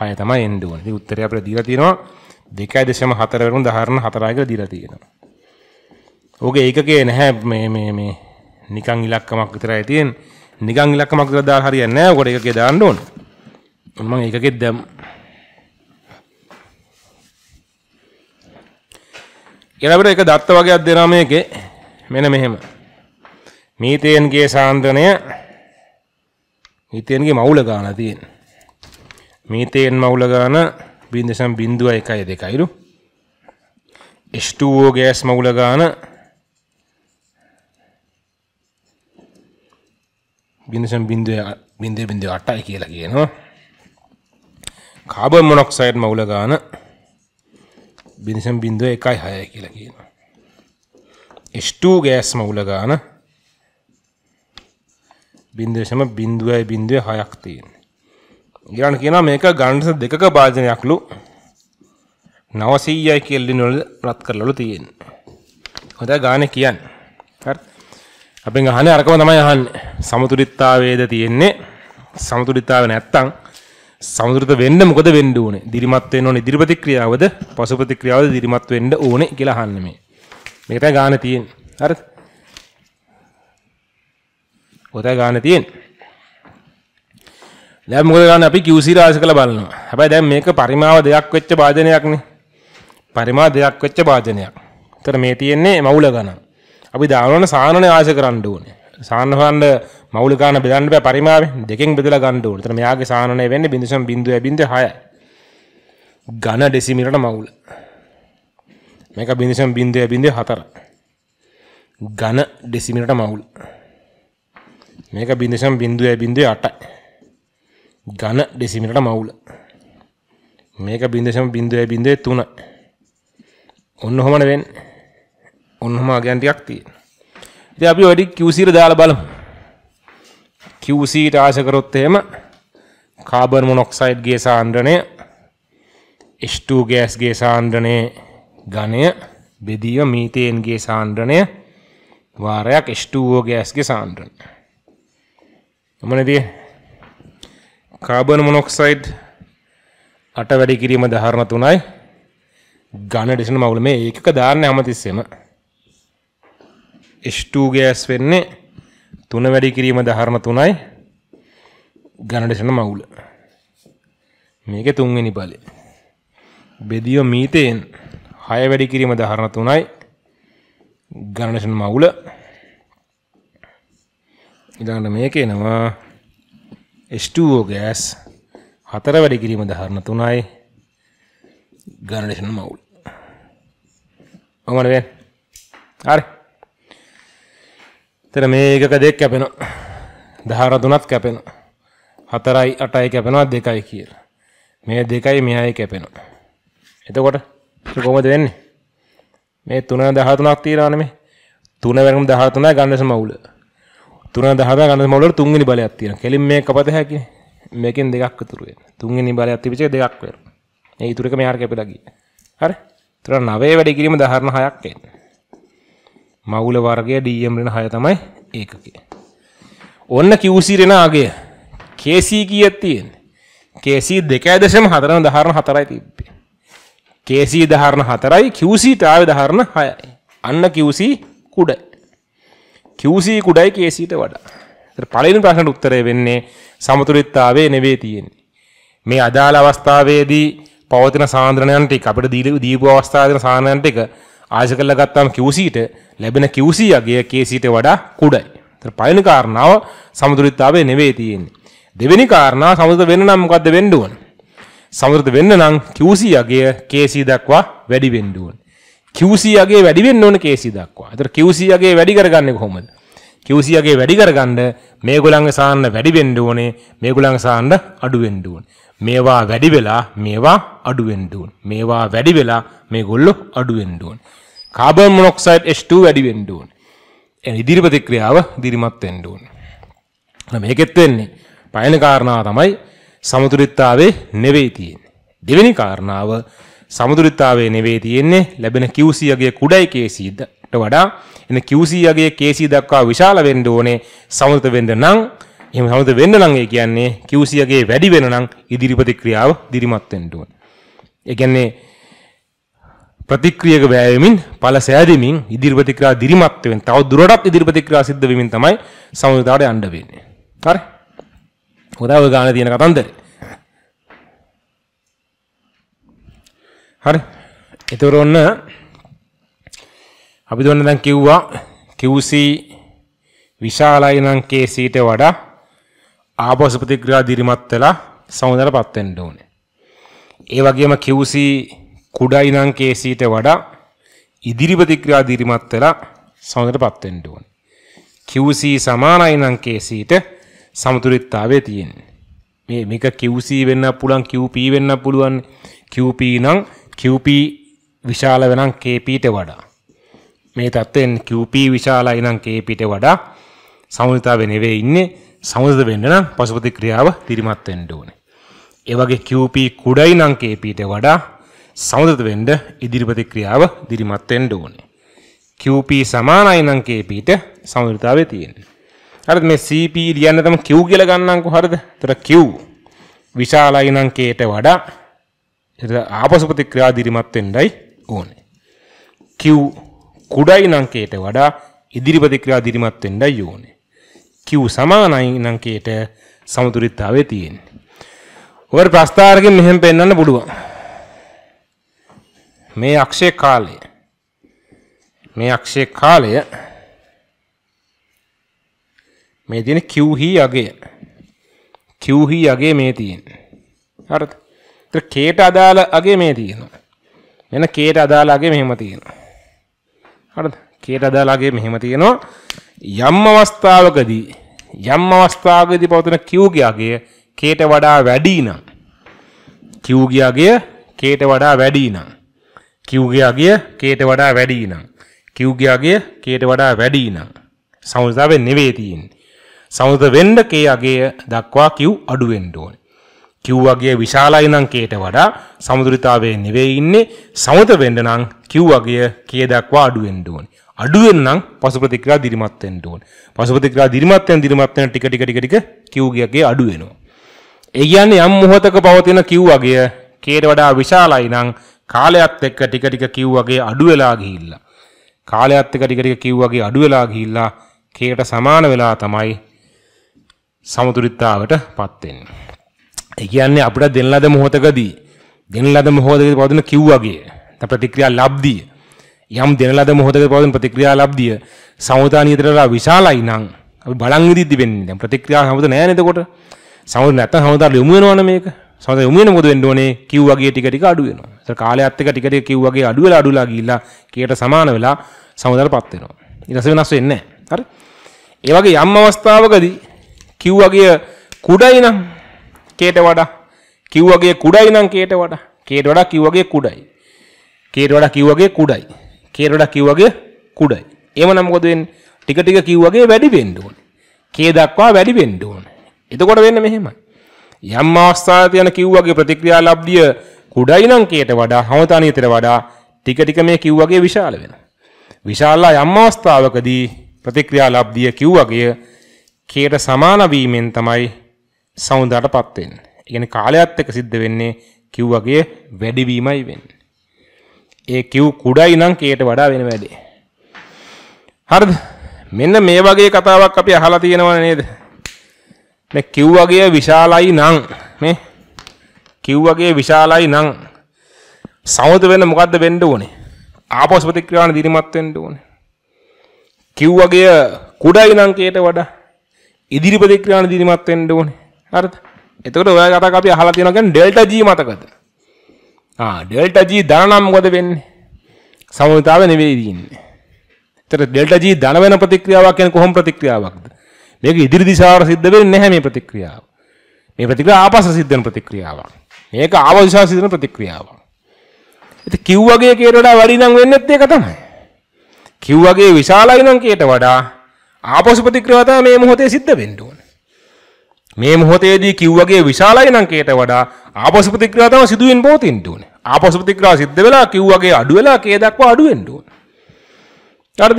[SPEAKER 1] 6 තමයි එන්න ඕනේ. ඉතින් උත්තරය අපිට දීලා තියෙනවා 2.4 වරුන් දහරණ 4යි කියලා දීලා තියෙනවා. ඕකේ ඒකකේ නැහැ මේ මේ මේ නිකන් ඉලක්කමක් විතරයි තියෙන්නේ. නිකන් ඉලක්කමක් විතර දාලා හරියන්නේ නැහැ. ඔකට ඒකකේ දාන්න ඕනේ. මම ඒකකෙත් දැම්. ඊළඟට එක දත්ත වගේක් දෙනවා මේකේ. මෙන්න මෙහෙම. මීතේන්ගේ සාන්ද්‍රණය මීතේන්ගේ මවුල ගාන තියෙනවා. මීතේන් මවුල ගාන බින්දසම් බින්දුව එකයි දෙකයිලු H2O ගෑස් මවුල ගාන බින්දසම් බින්දුව බින්දුව බින්දුව 8යි කියලා කියනවා කාබන් මොනොක්සයිඩ් මවුල ගාන බින්දසම් බින්දුව 1.6යි කියලා කියනවා H2 ගෑස් මවුල ගාන බින්දුවසම බින්දුවයි බින්දුවේ 6ක් තියෙනවා ඊළඟ කියනවා මේක ගණස දෙකක භාජනයක්ලු 900යි කෙල්ලින් වල රත් කරලාලු තියෙන්නේ. හොඳයි ගානේ කියන්නේ. හරි. අපෙන් අහන්නේ අරකම තමයි අහන්නේ. සමතුලිතතාවයේද තියෙන්නේ. සමතුලිතතාවය නැත්තම් සමතුලිත වෙන්න මොකද වෙන්න ඕනේ? දිරිමත් වෙන්න ඕනේ ඉදිරි ප්‍රතික්‍රියාවද පසු ප්‍රතික්‍රියාවද දිරිමත් වෙන්න ඕනේ කියලා අහන්නේ මේ. මේක තමයි ගානේ තියෙන්නේ. හරිද? ඔතන ගානේ තියෙන්නේ. දැන් මොකද කරන්නේ අපි QC රාශි කරලා බලනවා. හැබැයි දැන් මේක පරිමාව දෙකක් වෙච්ච වාදනයක්නේ. පරිමාව දෙකක් වෙච්ච වාදනයක්. ඒතර මේ තියෙන්නේ මවුල ගණන්. අපි දානවන සානනේ ආශය කරන්න ඕනේ. සාන හොයන්න මවුල ගණන බෙදන්න බෑ පරිමාවෙන් දෙකෙන් බෙදලා ගන්න ඕනේ. ඒතර මෙයාගේ සානනේ වෙන්නේ 0.0.6. ඝන ඩෙසිමලට මවුල. මේක 0.0.4. ඝන ඩෙසිමලට මවුල. මේක 0.0.8යි. ඝන ඩෙසිමලට මවුල. මේක 0.0.3. ඔන්න ඔහමන වෙන්නේ. ඔන්නම අගයන් ටිකක් තියෙනවා. ඉතින් අපි වැඩි QC ර දාලා බලමු. QC ට ආශ කරොත් එහෙම කාබන් මොනොක්සයිඩ් ගේ සාන්ද්‍රණය H2 ගෑස් ගේ සාන්ද්‍රණය ඝනය බෙදීම මීතේන් ගේ සාන්ද්‍රණය වාරයක් H2O ගෑස් ගේ සාන්ද්‍රණය. මොනදේ කාබන් මොනොක්සයිඩ් අට වැඩි කිරීම ධාරණ තුනයි ඝන ඩිසන මවුල මේ ඒකක ධාරණ හැමතිස්සෙම H2 ගෑස් වෙන්නේ තුන වැඩි කිරීම ධාරණ තුනයි ඝන ඩිසන මවුල මේකේ තුන්වෙනි ඵලය බෙදියෝ මීතේන් හය වැඩි කිරීම ධාරණ තුනයි ඝන ඩිසන මවුල ඊළඟට මේක එනවා H2O ගෑස් හතර වැඩි කිරීම දහරණ තුනයි ගණනේෂණ මවුල්. ඔමනේ හරි. එතන මේ එකක දෙක කැපෙනවා. දහර තුනක් කැපෙනවා. හතරයි අටයි කැපෙනවා දෙකයි කියලා. මේ දෙකයි මෙයයි කැපෙනවා. එතකොට කොහොමද වෙන්නේ? මේ 3 13ක් තියනවනේ මේ. 3 වෙනකම් 13යි ගණනේෂණ මවුල. තුන 17 ගන්න මොළවල තුන්වෙනි බලයක් තියෙනවා. කෙලින් මේක කපත හැකිනේ. මේකෙන් දෙකක් ඉතුරු වෙනවා. තුන්වෙනි බලයක් තිබිච්ච එක දෙකක් වෙනවා. ඒ ඉතුරු එක මෙහාට කැපිලා ගියේ. හරි. ඒතර නවයේ වැඩි කිරීම ධාරණ හයක් එන්නේ. මවුල වර්ගය DM රෙන හය තමයි ඒකකේ. ඔන්න QC රෙන අගය. KC කීයක් තියෙන්නේ? KC 2.4 ධාරණ 4යි තිබ්බේ. KC ධාරණ 4යි QC ට ආවේ ධාරණ 6යි. අන්න QC කුඩයි. QC කුඩයි KCට වඩා. ඒතර පළවෙනි ප්‍රශ්නට උත්තරය වෙන්නේ සමතුලිතතාවයේ නෙවෙයි තියෙන්නේ. මේ අදාළ අවස්ථාවේදී පවතින සාන්ද්‍රණයන් ටික අපිට දීපු අවස්ථාවේ සාන්ද්‍රණයන් ටික ආශ කරලා ගත්තාම QCට ලැබෙන QC අගය KCට වඩා කුඩයි. ඒතර පළවෙනි කාරණාව සමතුලිතතාවයේ නෙවෙයි තියෙන්නේ. දෙවෙනි කාරණා සමතුලිත වෙන්න නම් මොකද්ද වෙන්න ඕන? සමතුලිත වෙන්න නම් QC අගය KC දක්වා වැඩි වෙන්න ඕනේ. QCගේ වැඩි වෙන්න ඕන කේසි දක්වා. ඒතර QCගේ වැඩි කරගන්නේ කොහොමද? QCගේ වැඩි කරගන්න මේගොල්ලන්ගේ සාන්න වැඩි වෙන්න ඕනේ. මේගොල්ලන්ගේ සාන්න අඩු වෙන්න ඕනේ. මේවා වැඩි වෙලා මේවා අඩු වෙන්න ඕනේ. මේවා වැඩි වෙලා මේගොල්ලෝ අඩු වෙන්න ඕනේ. කාබන් මොනොක්සයිඩ් H2 වැඩි වෙන්න ඕනේ. ඒ ඉදිරි ප්‍රතික්‍රියාව දිරිමත් වෙන්න ඕනේ. මේකෙත් වෙන්නේ පයන කාරණාව තමයි සමතුලිතතාවේ නෙවෙයි තියෙන්නේ. දෙවෙනි කාරණාව සමුදුරිතාවයේ නෙවෙයි තියෙන්නේ ලැබෙන QC කුඩයි KC වඩා එන QC KC දක්වා විශාල වෙන්න ඕනේ සමුදුත වෙන්න නම් එහෙම සමුදුත වෙන්න නම් ඒ කියන්නේ QC වැඩි වෙන නම් ඉදිරි ප්‍රතික්‍රියාව දිරිමත් වෙන්න ඕනේ. ඒ කියන්නේ ප්‍රතික්‍රියක වැයමින් ඵල සෑදෙමින් ඉදිරි ප්‍රතික්‍රියා දිරිමත් වෙන තව දුරටත් ඉදිරි ප්‍රතික්‍රියා සිද්ධ වෙමින් තමයි සමුදිතාවට යන්න වෙන්නේ. හරි. හොඳව ගාන තියෙන කතන්දරේ. හරි. ඒතර ඔන්න අපි දොන්න දැන් කිව්වා QC විශාලයි නම් KCට වඩා ආපෝස ප්‍රතික්‍රියා දිරිමත් වෙලා සමුදරපත් වෙන්න ඕනේ. ඒ වගේම QC කුඩයි නම් KCට වඩා ඉදිරි ප්‍රතික්‍රියා දිරිමත් වෙලා සමුදරපත් වෙන්න ඕනේ. QC සමානයි නම් KCට සමතුලිතතාවය තියෙන්නේ. මේ මේක QC වෙන්න පුළුවන් QP වෙන්න පුළුවන් QP නම් QP විශාල වෙනම් KPට වඩා මේ තත්ත්වෙන් QP විශාලයි නම් KPට වඩා සමතුලිතතාවේ නෙවෙයි ඉන්නේ සමතුලිත වෙන්න නම් පසුපති ක්‍රියාව තිරිමත් වෙන්න ඕනේ. ඒ වගේ QP කුඩයි නම් KPට වඩා සමතුලිත වෙන්න ඉදිරිපති ක්‍රියාව දිරිමත් වෙන්න ඕනේ. QP සමානයි නම් KPට සමතුලිතතාවය තියෙන්නේ. හරිද මේ CP ලියන්න තම Q කියලා ගන්නම්කෝ හරිද? ඒතර Q විශාලයි නම් Kට වඩා ආපසු ප්‍රතික්‍රියාදිරිමත් වෙන්නයි ඕනේ. Q කුඩයි නම් Kට වඩා ඉදිරි ප්‍රතික්‍රියාදිරිමත් වෙන්නයි ඕනේ. Q සමානයි නම් Kට සමතුලිතතාවය තියෙන්නේ. ඔය ප්‍රස්ථාරකින් මෙහෙම පෙන්වන්න පුළුවන්. මේ අක්ෂේ කාලය මේ අක්ෂේ කාලය මේ තියෙන Q හි යගය Q හි යගය මේ තියෙන. හරිද? ඒතර කේට අදාළ අගේ මේ තියෙනවා. එන කේට අදාළ අගේ මෙහෙම තියෙනවා. හරිද? කේට අදාළ අගේ මෙහෙම තියෙනවා. යම් අවස්ථාවකදී යම් අවස්ථාවකදී පවතින කිව්ගේ අගය කේට වඩා වැඩි නම් කිව්ගේ අගය කේට වඩා වැඩි නම් කිව්ගේ අගය කේට වඩා වැඩි නම් කිව්ගේ අගය කේට වඩා වැඩි නම් සමුදාවේ නෙවෙයි තියෙන්නේ. සමුද වෙන්න කේ අගය දක්වා කිව් අඩු වෙන්න ඕනේ. කිව්වගේ විශාලයි නම් කේට වඩා සමතුලිතතාවයේ නෙවෙයි ඉන්නේ සමත වෙන්න නම් කිව්වගේ කේ දක්වා අඩු වෙන්න ඕනේ. අඩු වෙන්න නම් පසු ප්‍රතික්‍රියා දිරිමත් වෙන්න ඕනේ. පසු ප්‍රතික්‍රියා දිරිමත් වෙන දිරිමත් වෙන ටික ටික ටික ටික කිව්වගේ අඩු වෙනවා. ඒ කියන්නේ යම් මොහතක පවතින කිව්වගේ කේට වඩා විශාලයි නම් කාලයත් එක්ක ටික ටික කිව්වගේ අඩු වෙලා ගිහිල්ලා කාලයත් එක්ක ටික ටික කිව්වගේ අඩු වෙලා ගිහිල්ලා කේට සමාන වෙලා තමයි සමතුලිතතාවටපත් වෙන්නේ. ඒ කියන්නේ අපිට දෙන ලද මොහොතකදී දෙන ලද මොහොතකදී පවතින කිව් වගේ ප්‍රතික්‍රියා ලබ්ධිය යම් දෙන ලද මොහොතකදී පවතින ප්‍රතික්‍රියා ලබ්ධිය සමුදානීතරලා විශාලයි නම් අපි බලන් ඉදිද්දි වෙන්නේ දැන් ප්‍රතික්‍රියා සමුද නැහැ නේද කොට සමුද නැත්තම් සමුදාට යොමු වෙනවනේ මේක සමහර යොමු වෙන මොකද වෙන්න ඕනේ කිව් වගේ ටික ටික අඩු වෙනවා. ඒතර කාලයත් එක්ක ටික ටික කිව් වගේ අඩු වෙලා අඩුලා ගිහිල්ලා කීයට සමාන වෙලා සමතලපත් වෙනවා. ඊට පස්සේ වෙනස් වෙන්නේ නැහැ. හරි? ඒ වගේ යම් අවස්ථාවකදී කිව් වගේ කුඩයි නම් කේට වඩා කිව් වගේ කුඩයි නම් කේට වඩා කේට වඩා කිව් වගේ කුඩයි කේට වඩා කිව් වගේ කුඩයි කේට වඩා කිව් වගේ කුඩයි එහෙමනම් මොකද වෙන්නේ ටික ටික කිව් වගේ වැඩි වෙන්න ඕනේ කේ දක්වා වැඩි වෙන්න ඕනේ එතකොට වෙන්නේ මෙහෙමයි යම් අවස්ථාවක යන කිව් වගේ ප්‍රතික්‍රියා ලබ්ධිය කුඩයි නම් කේට වඩා හවතානියතට වඩා ටික ටික මේ කිව් වගේ විශාල වෙනවා. විශාලලා යම් අවස්ථාවකදී ප්‍රතික්‍රියා ලබ්ධිය කිව් වගේ කේට සමාන වීමෙන් තමයි සමුදාටපත් වෙන්නේ. ඒ කියන්නේ කාලයත් එක්ක සිද්ධ වෙන්නේ Q වගේ වැඩිවීමයි වෙන්නේ. ඒ Q කුඩයි නම් Kට වඩා වෙන වැඩි. හරිද? මෙන්න මේ වගේ කතාවක් අපි අහලා තියෙනවනේ නේද? මේ Q වගේ විශාලයි නම් මේ Q වගේ විශාලයි නම් සමුද වෙන මොකද්ද වෙන්න ඕනේ? ආපෝස් ප්‍රතික්‍රියාවන දිරිමත් වෙන්න ඕනේ. Q වගේ කුඩයි නම් Kට වඩා ඉදිරි ප්‍රතික්‍රියාවන දිරිමත් වෙන්න ඕනේ. හරිද? එතකොට ඔය කතාවක් අපි අහලා තියෙනවා කියන්නේ ඩෙල්ටා G මතකද? ආ ඩෙල්ටා G ධන නම් මොකද වෙන්නේ? සමමිතාව නෙවෙයි තියෙන්නේ. එතකොට ඩෙල්ටා G ධන වෙන ප්‍රතික්‍රියාවක් කියන්නේ කොහොම ප්‍රතික්‍රියාවක්ද? මේක ඉදිරි දිශාවට සිද්ධ වෙන්නේ නැහැ මේ ප්‍රතික්‍රියාව. මේ ප්‍රතික්‍රියාව ආපස්ස සිද්ධ වෙන ප්‍රතික්‍රියාවක්. මේක ආව දිශාවට සිද්ධ වෙන ප්‍රතික්‍රියාවක්. ඉතින් කිව් වගේ කේට වඩා වැඩි නම් වෙන්නේත් ඒක තමයි. කිව් වගේ විශාලයි නම් කේට වඩා ආපසු ප්‍රතික්‍රියාව තමයි මේ මොහොතේ සිද්ධ වෙන්න ඕන. මේ මොහොතේදී කිව්වගේ විශාල ඉනංකයට වඩා ආපසු ප්‍රතික්‍රියාව තමයි සිදුවෙන්න පවතින්න ඕනේ. ආපසු ප්‍රතික්‍රියාව සිද්ධ වෙලා කිව්වගේ අඩු වෙලා කේ දක්වා අඩු වෙන්න ඕනේ. හරිද?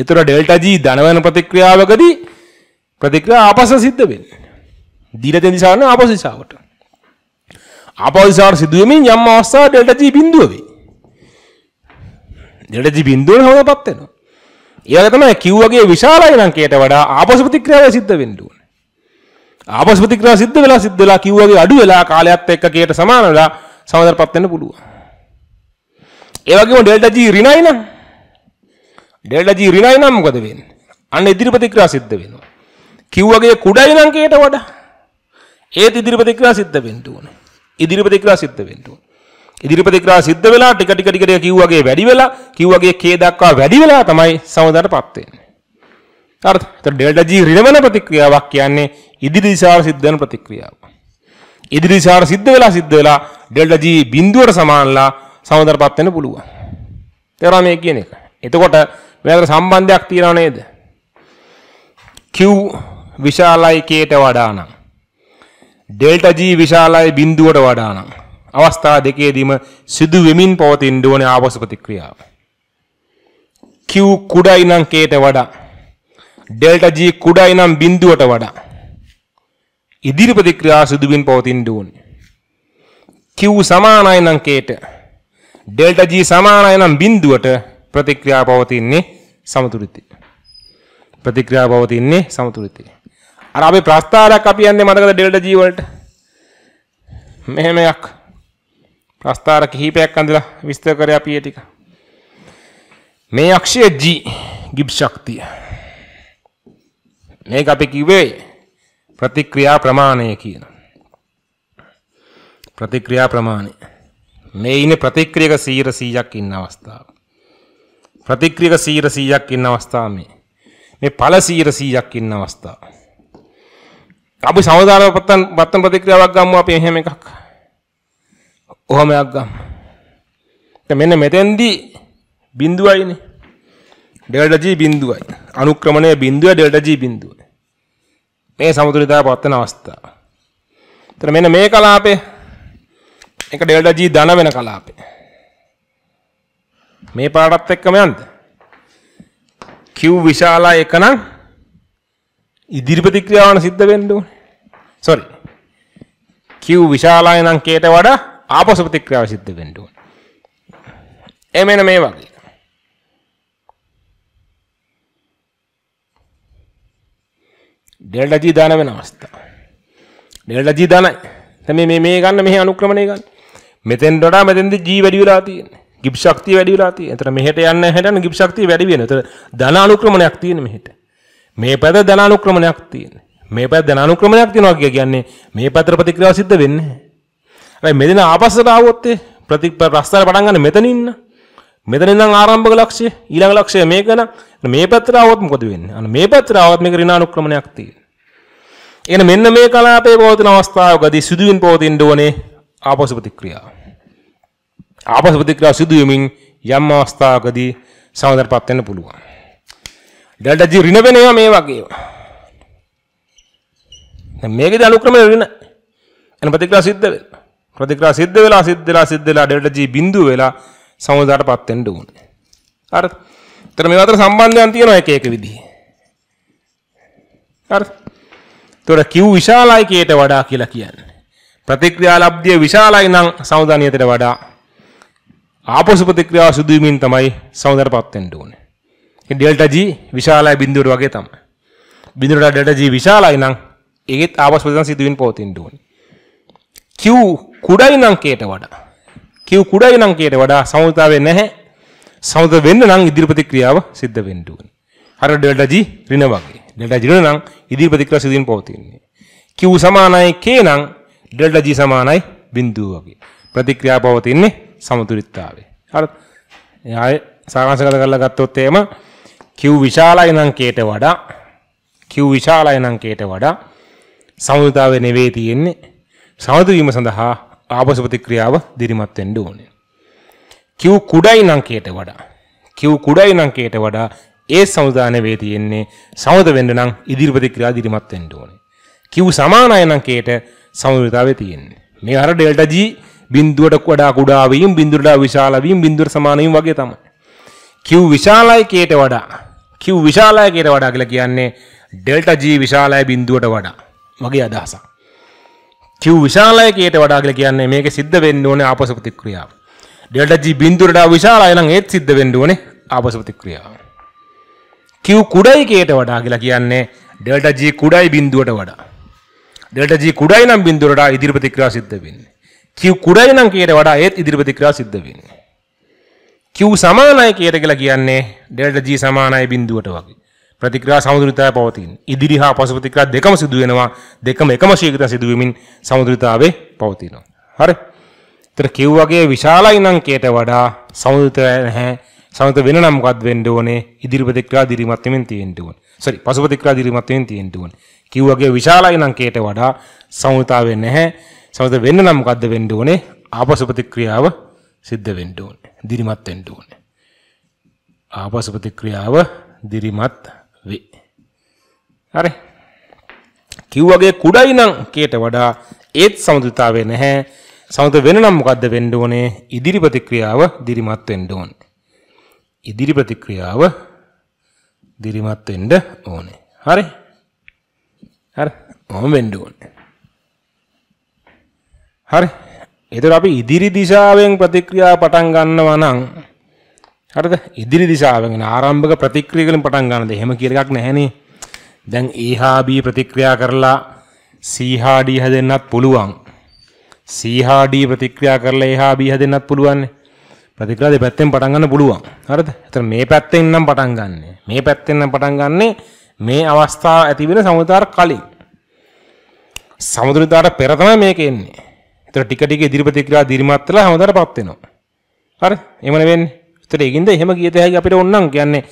[SPEAKER 1] ඒතර ඩෙල්ටා G ධනවන ප්‍රතික්‍රියාවකදී ප්‍රතික්‍රියාව ආපසු සිද්ධ වෙන්නේ. දීලා තියෙන දිශාවන ආපසු දිශාවට. ආපසු දිශාවට සිදු වෙමින් යම් අවස්ථාවක ඩෙල්ටා G බිඳුව වෙයි. ඩෙල්ටා G බිඳුව හොඳපත් වෙනවා. ඒ වගේ තමයි Q වගේ විශාල ඉනංකයට වඩා ආපසු ප්‍රතික්‍රියාව සිද්ධ වෙන්න ඕනේ. ආපස් ප්‍රතික්‍රියා සිද්ධ වෙලා සිද්ධ වෙලා කිව්වාගේ අඩු වෙලා කාලයත් එක්ක කයට සමාන වෙලා සමාදරපත් වෙන්න පුළුවන්. ඒ වගේම ඩෙල්ටා G ඍණයි නම් ඩෙල්ටා G ඍණයි නම් මොකද වෙන්නේ? අන්න ඉදිරි ප්‍රතික්‍රියා සිද්ධ වෙනවා. කිව්වාගේ කුඩයි නම් කයට වඩා ඒත් ඉදිරි ප්‍රතික්‍රියා සිද්ධ වෙන්න ඕන. ඉදිරි ප්‍රතික්‍රියා සිද්ධ වෙන්න ඕන. ඉදිරි ප්‍රතික්‍රියා සිද්ධ වෙලා ටික ටික ටික ටික කිව්වාගේ වැඩි වෙලා කිව්වාගේ කේ දක්වා වැඩි වෙලා තමයි සමාදරපත් වෙන්නේ. අර්ථ ඩෙල්ටා G ඍණ ප්‍රතික්‍රියාවක් කියන්නේ ඉදිරි දිශාවට සිද්ධ වෙන ප්‍රතික්‍රියාව. ඉදිරි දිශාවට සිද්ධ වෙලා සිද්ධ වෙලා ඩෙල්ටා G බිඳුවට සමානලා සමතලපත් වෙන්න පුළුවන්. තේරුණා මේ කියන එක. එතකොට මේ අතර සම්බන්ධයක් තියනව නේද? Q විශාලයි Kට වඩා නම් ඩෙල්ටා G විශාලයි බිඳුවට වඩා නම් අවස්ථා දෙකේදීම සිදු වෙමින් පවතින ඕනේ ආපස ප්‍රතික්‍රියාව. Q කුඩයි නම් Kට වඩා ඩෙල්ටා G කුඩායි නම් බිඳුවට වඩා ඉදිරි ප්‍රතික්‍රියා සිදුවෙන් පවතින්න ඕනේ. Q සමානයි නම් Kට ඩෙල්ටා G සමානයි නම් බිඳුවට ප්‍රතික්‍රියා පවතින්නේ සමතුලිතයි. ප්‍රතික්‍රියා පවතින්නේ සමතුලිතයි. අර අපි ප්‍රස්ථාරයක් අපි යන්නේ මතකද ඩෙල්ටා G වලට? මෙහෙම එකක් ප්‍රස්ථාර කිහිපයක් අඳලා විස්තර කරේ අපි ඒ ටික. මේ අක්ෂය G ගිබ් ශක්තිය මේක අපි කිව්වේ ප්‍රතික්‍රියා ප්‍රමාණය කියන. ප්‍රතික්‍රියා ප්‍රමාණය. මේ ඉන්නේ ප්‍රතික්‍රියක 100 100ක් ඉන්න අවස්ථාව. ප්‍රතික්‍රියක 100 100ක් ඉන්න අවස්ථාව මේ. මේ ඵල 100 100ක් ඉන්න අවස්ථාව. අපි සමදාන පත්තන් පත්තන් ප්‍රතික්‍රියාවක් ගමු අපි එහෙම එකක්. ඔහමයක් ගමු. මෙන්න මෙතෙන්දී බිඳුවයිනේ. ඩෙල්ටා G බිඳුවයි. අනුක්‍රමණය බිඳුව ඩෙල්ටා G බිඳුව. මේ සමතුලිතතාව පවත්වන අවස්ථාව. එතන මෙන්න මේ කලාපේ එක ඩෙල්ටා G ධන වෙන කලාපේ. මේ පාඩත් එක්කම යන්න. Q විශාලා එක නම් ඉදිරි ප්‍රතික්‍රියාවන සිද්ධ වෙන්න ඕනේ. sorry. Q විශාලයි නම් Kට වඩා ආපස ප්‍රතික්‍රියාව සිද්ධ වෙන්න ඕනේ. එමෙන්න මේ වගේ. ඩෙල්ටා ජී දාන වෙන අවස්ථාව. ඩෙල්ටා ජී දානයි. දැන් මේ මේ ගන්න මෙහි අනුක්‍රමණය ගන්න. මෙතෙන් වඩා මෙතෙන්ද ජී වැඩි වෙලා තියෙන්නේ. ගිප් ශක්තිය වැඩි වෙලා තියෙන්නේ. එතන මෙහෙට යන්න හැටන ගිප් ශක්තිය වැඩි වෙනවා. එතන ධන අනුක්‍රමණයක් තියෙන මෙහෙට. මේ පැත්ත ධන අනුක්‍රමණයක් තියෙන්නේ. මේ පැත්ත ධන අනුක්‍රමණයක් තියෙනවා කියන්නේ මේ පැත්තට ප්‍රතික්‍රියාව සිද්ධ වෙන්නේ. හැබැයි මෙතන ආපස්සට ආවොත් ප්‍රතිප්‍රස්තර පටන් ගන්න මෙතන ඉන්න. මෙතන ඉඳන් ආරම්භක ලක්ෂය ඊළඟ ලක්ෂය මේක නම් මේ පැත්තට આવොත් මොකද වෙන්නේ? අන්න මේ පැත්තට આવොත් මේක ඍණානුක්‍රමණයක් තියෙනවා. එහෙනම් මෙන්න මේ කලාපයේ පවතින අවස්ථාවකදී සිදුවින් පවතින්න ඕනේ ආපස ප්‍රතික්‍රියාව. ආපස ප්‍රතික්‍රියාව සිදුවෙමින් යම් අවස්ථාවකදී සමදරපත් වෙන්න පුළුවන්. ඩෙල්ටා ජී ඍණ වෙනවා මේ වගේ. දැන් මේකේදී අනුක්‍රමණය ඍණ. එන ප්‍රතික්‍රියාව සිද්ධ වෙනවා. ප්‍රතික්‍රියාව සිද්ධ වෙලා සිද්ධ වෙලා සිද්ධ වෙලා ඩෙල්ටා ජී බිඳුව වෙලා සමුදාටපත් වෙන්න ඕනේ. හරිද? එතන මේ අතර සම්බන්ධයන් තියෙනවා එක එක විදිහේ. හරිද? ඒතොර කිව් විශාලයිකයට වඩා කියලා කියන්නේ. ප්‍රතික්‍රියා ලබ්ධිය විශාලයි නම් සමුදානියතට වඩා ආපෝසු ප්‍රතික්‍රියාව සිදු වීමෙන් තමයි සමුදාටපත් වෙන්න ඕනේ. ඒ ඩෙල්ටා G විශාලයි බිඳුවට වගේ තමයි. බිඳුවට ඩෙල්ටා G විශාලයි නම් ඒකෙත් ආපෝසු ප්‍රතික්‍රියාව සිදු වෙන්න පවතින්න ඕනේ. Q කුඩයි නම් K ට වඩා කිව් කුඩයි නම් කියට වඩා සමතාවේ නැහැ. සමත වෙන්න නම් ඉදිරි ප්‍රතික්‍රියාව සිද්ධ වෙන්න ඕන. අර ඩෙල්ටා G ඍණ වගේ. ඩෙල්ටා G ඍණ නම් ඉදිරි ප්‍රතික්‍රියාව සිදුවෙන්න පවතින්නේ. Q සමානයි K නම් ඩෙල්ටා G සමානයි බිඳුව වගේ. ප්‍රතික්‍රියාව පවතින්නේ සමතුලිතතාවේ. හරි. ආයේ සාරාංශගත කරලා ගත්තොත් එහෙම Q විශාලයි නම් Kට වඩා Q විශාලයි නම් Kට වඩා සමතුලිතතාවය නෙවෙයි තියෙන්නේ. සමතු වීම සඳහා ආපස ප්‍රතික්‍රියාව දිරිමත් වෙන්න ඕනේ. Q කුඩයි නම් Kට වඩා Q කුඩයි නම් Kට වඩා ඒ සමුදාන වේ තියෙන්නේ සමත වෙන්න නම් ඉදිරි ප්‍රතික්‍රියා දිරිමත් වෙන්න ඕනේ. Q සමානයි නම් Kට සමතුලිතතාවය තියෙන්නේ. මේ අර ඩෙල්ටා G බිඳුවට වඩා කුඩා වීම බිඳුවට වඩා විශාල වීම බිඳුවට සමාන වීම වගේ තමයි. Q විශාලයි Kට වඩා Q විශාලයි Kට වඩා කියලා කියන්නේ ඩෙල්ටා G විශාලයි බිඳුවට වඩා වගේ අදහසක්. Q විශාලයි කයට වඩා කියලා කියන්නේ මේක සිද්ධ වෙන්න ඕනේ ආපස ප්‍රතික්‍රියාව. ඩෙල්ටා G බිඳුවට විශාලයි නම් ඒත් සිද්ධ වෙන්න ඕනේ ආපස ප්‍රතික්‍රියාව. Q කුඩයි කයට වඩා කියලා කියන්නේ ඩෙල්ටා G කුඩයි බිඳුවට වඩා. ඩෙල්ටා G කුඩයි නම් බිඳුවට වඩා ඉදිරි ප්‍රතික්‍රියාව සිද්ධ වෙන්නේ. Q කුඩයි නම් කයට වඩා ඒත් ඉදිරි ප්‍රතික්‍රියාව සිද්ධ වෙන්නේ. Q සමානයි කයට කියලා කියන්නේ ඩෙල්ටා G සමානයි බිඳුවට වගේ. ප්‍රතික්‍රියා සමතුලිතතාවය පවතින. ඉදිරි හා පසු ප්‍රතික්‍රියා දෙකම සිදු වෙනවා. දෙකම එකම ශීඝ්‍රතාවයෙන් සිදු වෙමින් සමතුලිතතාවේ පවතිනවා. හරි. ඒතර කිව් වගේ විශාල ඉනංකයට වඩා සමතුලිතය නැහැ. සමත වෙන නම් මොකක්ද වෙන්න ඕනේ? ඉදිරි ප්‍රතික්‍රියා දිරිමත් වෙමින් තියෙන්න ඕනේ. සෝරි, පසු ප්‍රතික්‍රියා දිරිමත් වෙමින් තියෙන්න ඕනේ. කිව් වගේ විශාල ඉනංකයට වඩා සමතුලිතතාවය නැහැ. සමත වෙන්න නම් මොකද්ද වෙන්න ඕනේ? ආපසු ප්‍රතික්‍රියාව සිද්ධ වෙන්න ඕනේ. දිරිමත් වෙන්න ඕනේ. ආපසු ප්‍රතික්‍රියාව දිරිමත් වේ. හරි. කිව්වාගේ කුඩයි නම් කයට වඩා ඒත් සමතුලිතතාවය නැහැ. සමත වෙන නම් මොකද්ද වෙන්න ඕනේ? ඉදිරි ප්‍රතික්‍රියාව දිරිමත් වෙන්න ඕනේ. ඉදිරි ප්‍රතික්‍රියාව දිරිමත් වෙන්න ඕනේ. හරි. හරි. ඕම වෙන්න ඕනේ. හරි. එතකොට අපි ඉදිරි දිශාවෙන් ප්‍රතික්‍රියා පටන් ගන්නවා නම් හරිද? ඉදිරි දිශාවෙන් ආරම්භක ප්‍රතික්‍රිය වලින් පටන් ගන්නද එහෙම කියලා එකක් නැහැනේ. දැන් ඒහා බී ප්‍රතික්‍රියා කරලා සීහා ඩී හැදෙන්නත් පුළුවන්. සීහා ඩී ප්‍රතික්‍රියා කරලා ඒහා බී හැදෙන්නත් පුළුවන්. ප්‍රතික්‍රියා දෙපැත්තෙන් පටන් ගන්න පුළුවන්. හරිද? ඒතර මේ පැත්තෙන් නම් පටන් ගන්නෑ. මේ පැත්තෙන් නම් පටන් ගන්නේ මේ අවස්ථාව ඇති වෙන සමුදාර කලින්. සමුදුරදාට පෙර තමයි මේක එන්නේ. ඒතර ටික ටික ඉදිරි ප්‍රතික්‍රියා දිරිමත් වෙලා සමුදාරටපත් වෙනවා. හරි? එහෙම නෙවෙන්නේ. ඒතර ඒකින්ද එහෙම කියත හැකි අපිට ඕනම් කියන්නේ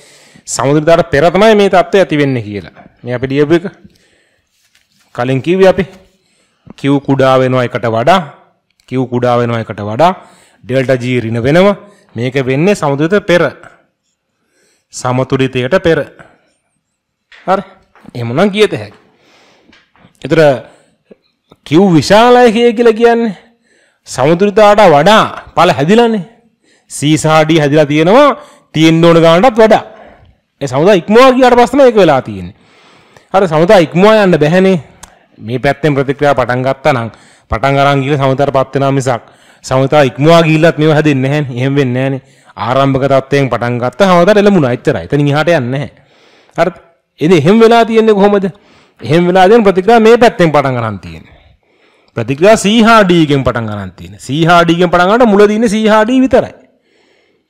[SPEAKER 1] සමුද්‍රදාට පෙර තමයි මේ தත්ත්වය ඇති වෙන්නේ කියලා. මේ අපි ලියපු එක කලින් කිව්වේ අපි Q කුඩා වෙනවා එකට වඩා Q කුඩා වෙනවා එකට වඩා ඩෙල්ටා G ඍණ වෙනවා. මේක වෙන්නේ සමුද්‍රයට පෙර. සමතුලිතයට පෙර. හරි. එහෙමනම් කියත හැකි. ඒතර Q විශාලයි කියලා කියන්නේ සමුද්‍රතාවට වඩා පළ හැදිලානේ. සීසාඩි හැදිලා තියෙනවා තියෙන්න ඕන ගානටත් වඩා. ඒ සමුදා ඉක්මවා ගියාට පස්සම ඒක වෙලා තියෙන්නේ. අර සමුදා ඉක්මවා යන්න බැහැනේ. මේ පැත්තෙන් ප්‍රතික්‍රියා පටන් ගත්තා නම් පටන් අරන් ගිහලා සමුදාටපත් වෙනා මිසක් සමුදා ඉක්මවා ගිහිල්ලත් මේව හැදෙන්නේ නැහැනේ. එහෙම වෙන්නේ නැහැනේ. ආරම්භක තත්වයෙන් පටන් ගත්තා සමුදාට එළමුණා. එච්චරයි. එතනින් එහාට යන්නේ නැහැ. හරිද? එනේ එහෙම වෙලා තියෙන්නේ කොහොමද? එහෙම වෙලා දෙන ප්‍රතික්‍රියා මේ පැත්තෙන් පටන් ගන්න තියෙන්නේ. ප්‍රතික්‍රියා CHD එකෙන් පටන් ගන්න තියෙන්නේ. CHD එකෙන් පටන් ගන්නකොට මුලදී ඉන්නේ CHD විතරයි.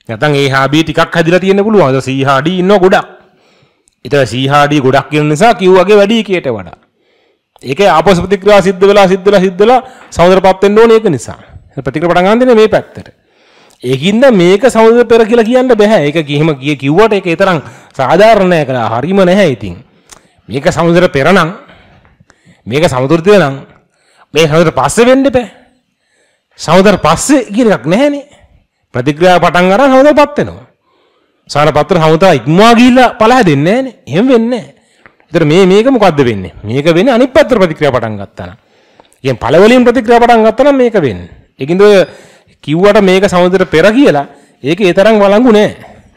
[SPEAKER 1] නැත්නම් A හා B ටිකක් හැදිලා තියෙන්න පුළුවන්. C හා D ඉන්නවා ගොඩක්. ඒතර C හා D ගොඩක් කියන නිසා Q වගේ වැඩි කීයට වඩා. ඒකේ ආපස් ප්‍රතික්‍රියා සිද්ධ වෙලා සිද්ධ වෙලා සිද්ධ වෙලා සමුද්‍රපත් වෙන්න ඕනේ ඒක නිසා. ප්‍රතික්‍රියා පටන් ගන්න දෙන්නේ මේ පැත්තට. ඒකින්ද මේක සමුද්‍ර පෙර කියලා කියන්න බෑ. ඒක කිහිම ගිය කිව්වට ඒක ඒ තරම් සාධාරණ නැහැ කියලා. හරීම නැහැ ඉතින්. මේක සමුද්‍ර පෙර නම් මේක සමුද්‍රිතය නම් මේ සමුද්‍ර පස්සේ වෙන්න බෑ. සමුද්‍ර පස්සේ කියන එකක් නැහැනේ. ප්‍රතික්‍රියාව පටන් ගන්න හවදාපත් වෙනවා. සාන පත්‍ර හමුදා ඉක්මවා ගිහිල්ලා පළ හැදෙන්නේ නැහනේ. එහෙම වෙන්නේ නැහැ. ඒතර මේ මේක මොකද්ද වෙන්නේ? මේක වෙන්නේ අනිත් පත්‍ර ප්‍රතික්‍රියාව පටන් ගත්තා නම්. කියන්නේ පළවලින් ප්‍රතික්‍රියාව පටන් ගත්තා නම් මේක වෙන්නේ. ඒකින්ද ඔය කිව්වට මේක සමුද්‍රයට පෙර කියලා ඒක ඒ තරම් වළංගු නෑ.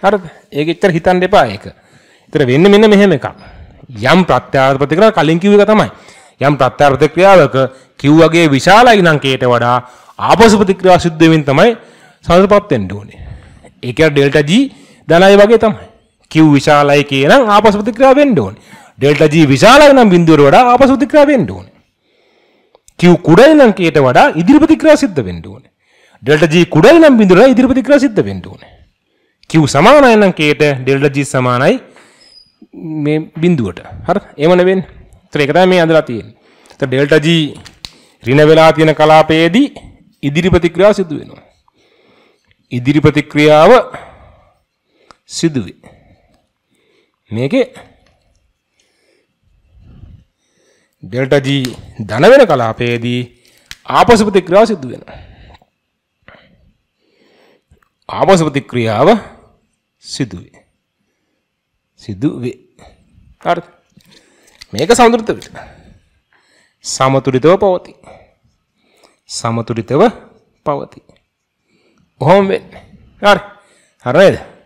[SPEAKER 1] හරිද? ඒක එච්චර හිතන්න එපා ඒක. ඒතර වෙන්නේ මෙන්න මෙහෙම එකක්. යම් ප්‍රත්‍යාර ප්‍රතික්‍රියාව කලින් කිව්ව එක තමයි. යම් ප්‍රත්‍යාර ප්‍රතික්‍රියාවක කිව් වගේ විශාල ඉනංකයට වඩා ආපසු ප්‍රතික්‍රියාව සිද්ධ වෙමින් තමයි සතරපත් වෙන්න ඕනේ. ඒ කියන්නේ ඩෙල්ටා G ධනයි වගේ තමයි. Q විශාලයි කියනනම් ආපස ප්‍රතික්‍රියා වෙන්න ඕනේ. ඩෙල්ටා G විශාලයි නම් බිඳුවට වඩා ආපස ප්‍රතික්‍රියා වෙන්න ඕනේ. Q කුඩයි නම් කයට වඩා ඉදිරි ප්‍රතික්‍රියා සිද්ධ වෙන්න ඕනේ. ඩෙල්ටා G කුඩයි නම් බිඳුවට ඉදිරි ප්‍රතික්‍රියා සිද්ධ වෙන්න ඕනේ. Q සමානයි නම් කයට ඩෙල්ටා G සමානයි මේ බිඳුවට. හරි? එහෙම නෙවෙන්නේ. ඒතර ඒක තමයි මේ ඇඳලා තියෙන්නේ. ඒතර ඩෙල්ටා G ඍණ වෙලා තියෙන කලාපයේදී ඉදිරි ප්‍රතික්‍රියා සිදු වෙනවා. ඉදිරි ප්‍රතික්‍රියාව සිදුවේ. මේකේ ඩෙල්ටා G ධන වෙන කලාපයේදී ආපස ප්‍රතික්‍රියාව සිදු වෙනවා. ආපස ප්‍රතික්‍රියාව සිදුවේ. සිදුවේ. හරිද? මේක සමතුලිත වෙට. සමතුලිතව පවතී. සමතුලිතව පවතී. وهو مؤمن هريده